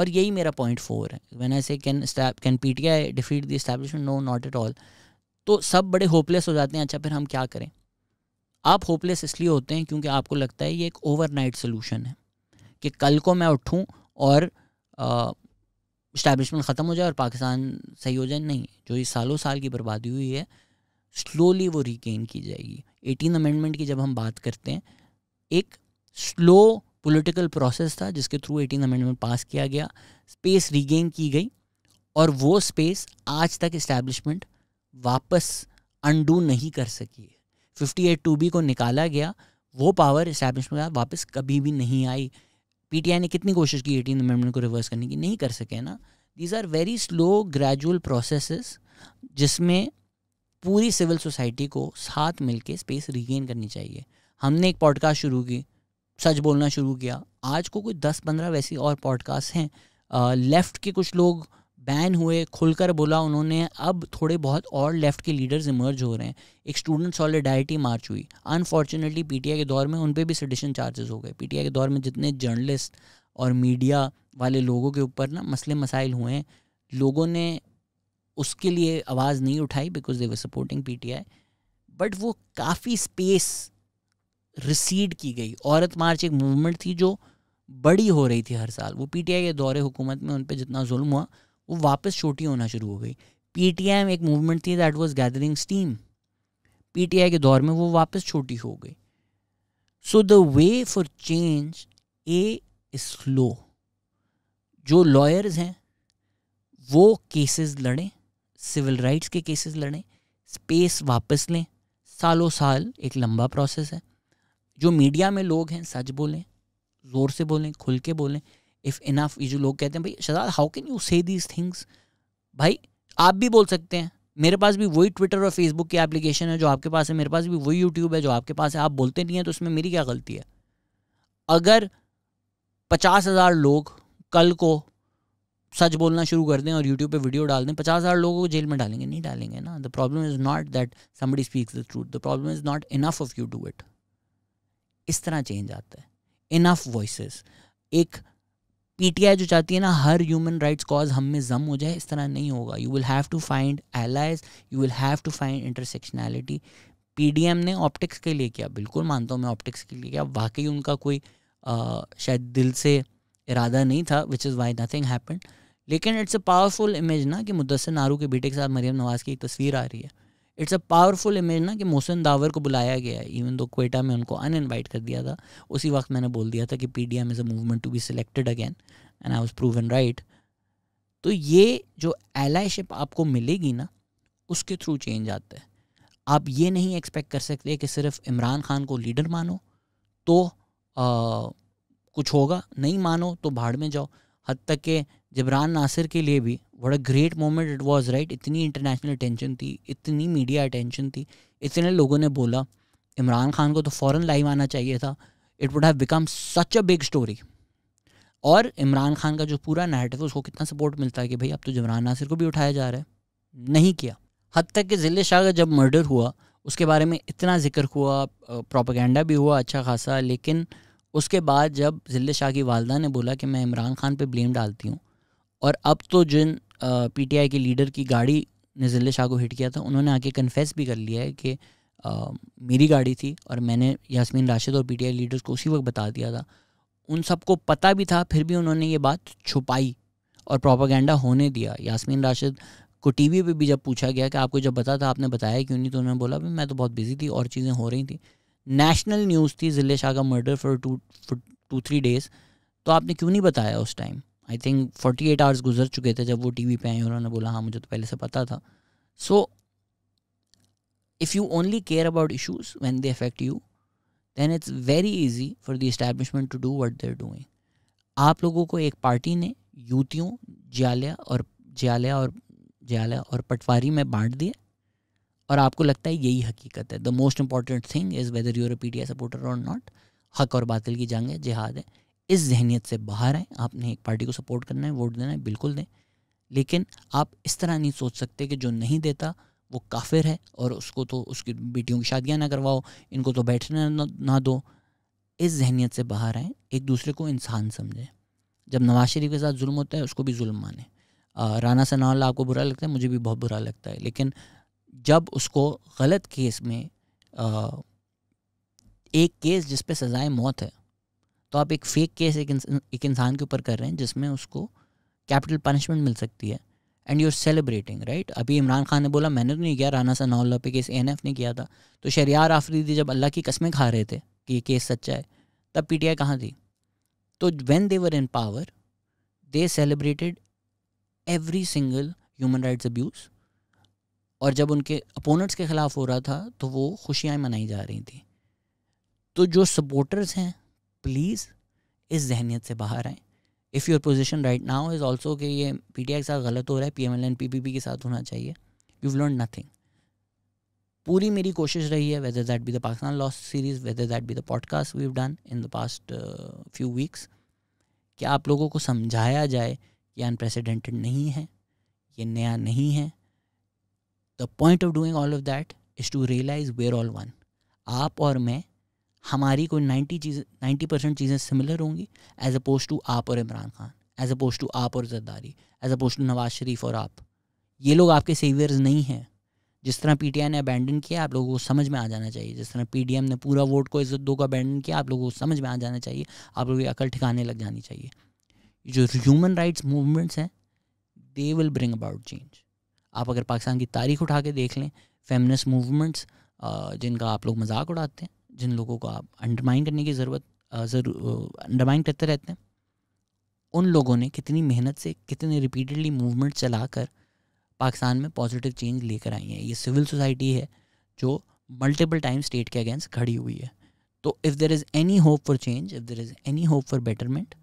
और यही मेरा पॉइंट फोर है when I say can can P T I defeat the establishment no not at all तो सब बड़े होपलेस हो जाते हैं अच्छा फिर हम क्या करें आप होपलेस इसलिए होते हैं क्योंकि आपको लगता है ये एक ओवरनाइट सोल्यूशन है कि कल को मैं उठूँ और इस्टेब्लिशमेंट ख़त्म हो जाए और पाकिस्तान सही हो जाए नहीं जो ये सालों साल की बर्बादी हुई है स्लोली वो रिगेन की जाएगी एटीन अमेंडमेंट की जब हम बात करते हैं एक स्लो पॉलिटिकल प्रोसेस था जिसके थ्रू एटीन अमेंडमेंट पास किया गया स्पेस रीगेन की गई और वो स्पेस आज तक इस्टेब्लिशमेंट वापस अंडू नहीं कर सकी है फिफ्टी एट टू बी को निकाला गया वो पावर इस्टेब्लिशमेंट वापस कभी भी नहीं आई पीटीआई ने कितनी कोशिश की एटीन अमेंडमेंट को रिवर्स करने की नहीं कर सके ना these are very slow gradual process जिसमें पूरी सिविल सोसाइटी को साथ मिलके स्पेस रिगेन करनी चाहिए हमने एक पॉडकास्ट शुरू की सच बोलना शुरू किया आज को कोई दस पंद्रह वैसी और पॉडकास्ट हैं लेफ़्ट के कुछ लोग बैन हुए खुलकर बोला उन्होंने अब थोड़े बहुत और लेफ्ट के लीडर्स इमर्ज हो रहे हैं एक स्टूडेंट सॉलिडाइटी मार्च हुई अनफॉर्चुनेटली पीटीआई के दौर में उन पर भी सडिशन चार्जेस हो गए पीटीआई के दौर में जितने जर्नलिस्ट और मीडिया वाले लोगों के ऊपर ना मसले मसाइल हुए हैं लोगों ने उसके लिए आवाज़ नहीं उठाई because they were supporting P but वो काफ़ी स्पेस रिसीड की गई औरत मार्च एक मूवमेंट थी जो बड़ी हो रही थी हर साल वो पीटीआई के दौरे हुकूमत में उन पर जितना जुल्म हुआ वो वापस छोटी होना शुरू हो गई पीटीआई में एक मूवमेंट थी that was gathering steam PTI के दौर में वो वापस छोटी हो गई so the way for change a slow जो लॉयर्स हैं वो केसेस लड़ें सिविल राइट्स के केसेस लड़ें स्पेस वापस लें सालों साल एक लंबा प्रोसेस है जो मीडिया में लोग हैं सच बोलें ज़ोर से बोलें खुल के बोलें इफ़ इनफ ये जो लोग कहते हैं भाई Shahzad how can you say these things भाई आप भी बोल सकते हैं मेरे पास भी वही ट्विटर और फेसबुक की एप्लीकेशन है जो आपके पास है मेरे पास भी वही यूट्यूब है जो आपके पास है आप बोलते नहीं हैं तो उसमें मेरी क्या गलती है अगर पचास हज़ार लोग कल को सच बोलना शुरू कर दें और यूट्यूब पे वीडियो डाल दें पचास हज़ार लोगों को जेल में डालेंगे नहीं डालेंगे ना the problem is not that somebody speaks the truth the problem is not enough of you do it इस तरह चेंज आता है इनफ वॉइस एक पीटीआई जो चाहती है ना हर ह्यूमन राइट्स कॉज हम में जम हो जाए इस तरह नहीं होगा you will have to find allies you will have to find intersectionality PDM ने ऑप्टिक्स के लिए किया बिल्कुल मानता हूँ मैं ऑप्टिक्स के लिए किया वाकई उनका कोई आ, शायद दिल से इरादा नहीं था which is why nothing happen लेकिन इट्स अ पावरफुल इमेज ना कि मुदसर नारू के बेटे के साथ मरियम नवाज़ की एक तस्वीर आ रही है इट्स अ पावरफुल इमेज ना कि मोहसिन दावर को बुलाया गया है इवन दो क्वेटा में उनको अन इन्वाइट कर दिया था उसी वक्त मैंने बोल दिया था कि P D M is a movement to be selected again and I was prove and right तो ये जो एलाइशिप आपको मिलेगी ना उसके थ्रू चेंज आता है आप ये नहीं एक्सपेक्ट कर सकते कि सिर्फ इमरान खान को लीडर मानो तो आ, कुछ होगा नहीं मानो तो भाड़ में जाओ हद तक के जबरान नासिर के लिए भी what a great moment it was right इतनी इंटरनेशनल अटेंशन थी इतनी मीडिया अटेंशन थी इतने लोगों ने बोला इमरान खान को तो फ़ौर लाइव आना चाहिए था it would have become such a big story और इमरान खान का जो पूरा नैरेटिव उसको कितना सपोर्ट मिलता है कि भाई अब तो जबरान नासिर को भी उठाया जा रहा है नहीं किया हद तक कि ज़िले शाह का जब मर्डर हुआ उसके बारे में इतना जिक्र हुआ प्रोपागेंडा भी हुआ अच्छा खासा लेकिन उसके बाद जब जिल्ले शाह की वालदा ने बोला कि मैं इमरान खान पे ब्लेम डालती हूँ और अब तो जिन पीटीआई के लीडर की गाड़ी ने जिल्ले शाह को हिट किया था उन्होंने आके कन्फेस भी कर लिया है कि आ, मेरी गाड़ी थी और मैंने यासमीन राशिद और पीटीआई लीडर्स को उसी वक्त बता दिया था उन सबको पता भी था फिर भी उन्होंने ये बात छुपाई और प्रोपागेंडा होने दिया यासमीन राशिद को टीवी पे भी जब पूछा गया कि आपको जब पता था आपने बताया क्यों नहीं तो उन्होंने बोला मैं तो बहुत बिजी थी और चीज़ें हो रही थी नेशनल न्यूज़ थी जिले शाह का murder for two for two three days तो आपने क्यों नहीं बताया उस time I think forty eight hours गुजर चुके थे जब वो टी वी पर आए उन्होंने बोला हाँ मुझे तो पहले से पता था so if you only care about issues when they affect you then it's very easy for the establishment to do what they're doing आप लोगों को एक पार्टी ने यूतियों जियालिया और जियालिया और जियालिया और पटवारी में बांट दिया और आपको लगता है यही हकीकत है the most important thing is whether you're P T I supporter or not हक और बातिल की जंग है जिहाद है इस जहनीत से बाहर आएँ आपने एक पार्टी को सपोर्ट करना है वोट देना है बिल्कुल दें लेकिन आप इस तरह नहीं सोच सकते कि जो नहीं देता वो काफिर है और उसको तो उसकी बेटियों की शादियाँ ना करवाओ इनको तो बैठने ना दो इस जहनीत से बाहर आएँ एक दूसरे को इंसान समझें जब नवाज शरीफ के साथ जुल्म होता है उसको भी जुल्म माने राना सनाउल्ला आपको बुरा लगता है मुझे भी बहुत बुरा लगता है लेकिन जब उसको गलत केस में आ, एक केस जिस पे सज़ाए मौत है तो आप एक फेक केस एक इंसान एक इंसान के ऊपर कर रहे हैं जिसमें उसको कैपिटल पनिशमेंट मिल सकती है and you are celebrating right अभी इमरान खान ने बोला मैंने तो नहीं किया राना सनाउल्ला पे केस एन ने किया था तो शरियार आफरीदी जब अल्लाह की कस्में खा रहे थे कि ये केस सच्चा है तब पी टी आई कहाँ थी तो when they were in power they celebrated every single human rights abuse और जब उनके अपोनेंट्स के ख़िलाफ़ हो रहा था तो वो खुशियाँ मनाई जा रही थी तो जो सपोर्टर्स हैं प्लीज़ इस जहनीत से बाहर आएँ if your position right now is also कि ये पी टी आई के साथ गलत हो रहा है P M L N P P P के साथ होना चाहिए यू लर्न नथिंग पूरी मेरी कोशिश रही है whether that be the Pakistan loss series whether that be the podcast we done in the past few weeks क्या आप लोगों को समझाया जाए कि अनप्रेसिडेंटेड नहीं है ये नया नहीं है the point of doing all of that is to realise we're all one आप और मैं हमारी कोई नाइन्टी चीज़ नाइन्टी परसेंट चीज़ें सिमिलर होंगी एज अपोज टू आप और Imran Khan as opposed to आप और Zardari as opposed to Nawaz Sharif और आप ये लोग आपके सेवियर्स नहीं हैं जिस तरह पी टी आई ने अबैंडन किया आप लोगों को समझ में आ जाना चाहिए जिस तरह पी डी एम ने पूरा वोट को इज्जत दो को अबैंडन किया आप लोगों को समझ में आ जाना चाहिए आप लोगों की अकल ठिकाने लग जानी चाहिए जो ह्यूमन राइट्स मूवमेंट्स हैं they will bring about change आप अगर पाकिस्तान की तारीख उठा के देख लें फेमनिस्ट मूवमेंट्स जिनका आप लोग मजाक उड़ाते हैं जिन लोगों को आप अंडरमाइन करने की ज़रूरत ज़रूर अंडरमाइन करते रहते हैं उन लोगों ने कितनी मेहनत से कितने रिपीटेडली मूवमेंट चला कर पाकिस्तान में पॉजिटिव चेंज लेकर आई हैं ये सिविल सोसाइटी है जो मल्टीपल टाइम स्टेट के अगेंस्ट खड़ी हुई है तो if there is any hope for change if there is any hope for betterment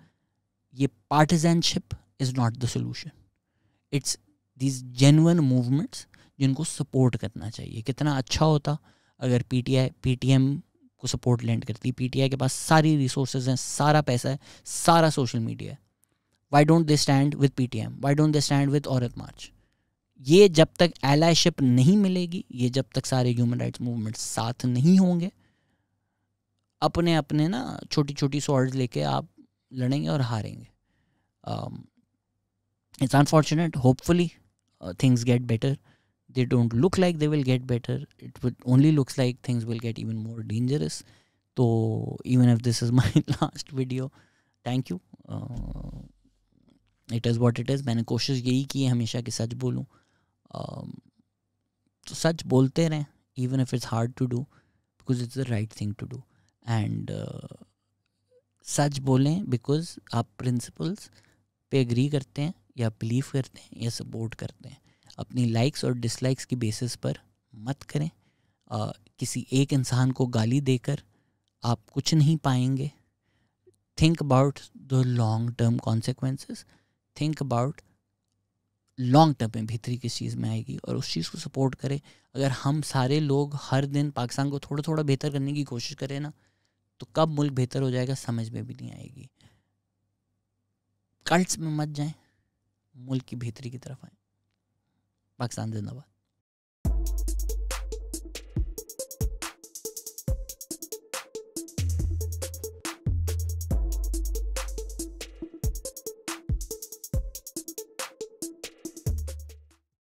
ये partisanship is not the solution it's these genuine movements जिनको सपोर्ट करना चाहिए कितना अच्छा होता अगर P T I P T M को सपोर्ट लैंड करती पी टी आई के पास सारी रिसोर्सेज हैं सारा पैसा है सारा सोशल मीडिया है Y don't they stand with P T M why don't they stand with Aurat March ये जब तक एलाइशिप नहीं मिलेगी ये जब तक सारे ह्यूमन राइट्स मूवमेंट साथ नहीं होंगे अपने अपने ना छोटी छोटी सॉर्ड लेके आप लड़ेंगे और हारेंगे it's unfortunate hopefully Uh, things get better they don't look like they will get better it would only looks like things will get even more dangerous so even if this is my last video thank you uh, it is what it is maine koshish yahi ki hai hamesha ki sach bolu um to sach bolte even if it's hard to do because it's the right thing to do and uh, सच बोलें because आप principles पे agree करते या believe करते हैं या support करते हैं अपनी लाइक्स और डिसलाइक्स की बेसिस पर मत करें आ, किसी एक इंसान को गाली देकर आप कुछ नहीं पाएंगे think about the long term consequences think about long term में भीतरी किस चीज़ में आएगी और उस चीज़ को सपोर्ट करें अगर हम सारे लोग हर दिन पाकिस्तान को थोड़ा थोड़ा बेहतर करने की कोशिश करें ना तो कब मुल्क बेहतर हो जाएगा समझ में भी नहीं आएगी कल्ट्स में मत जाएं मुल्क की भीतरी की तरफ आए पाकिस्तान जिंदाबाद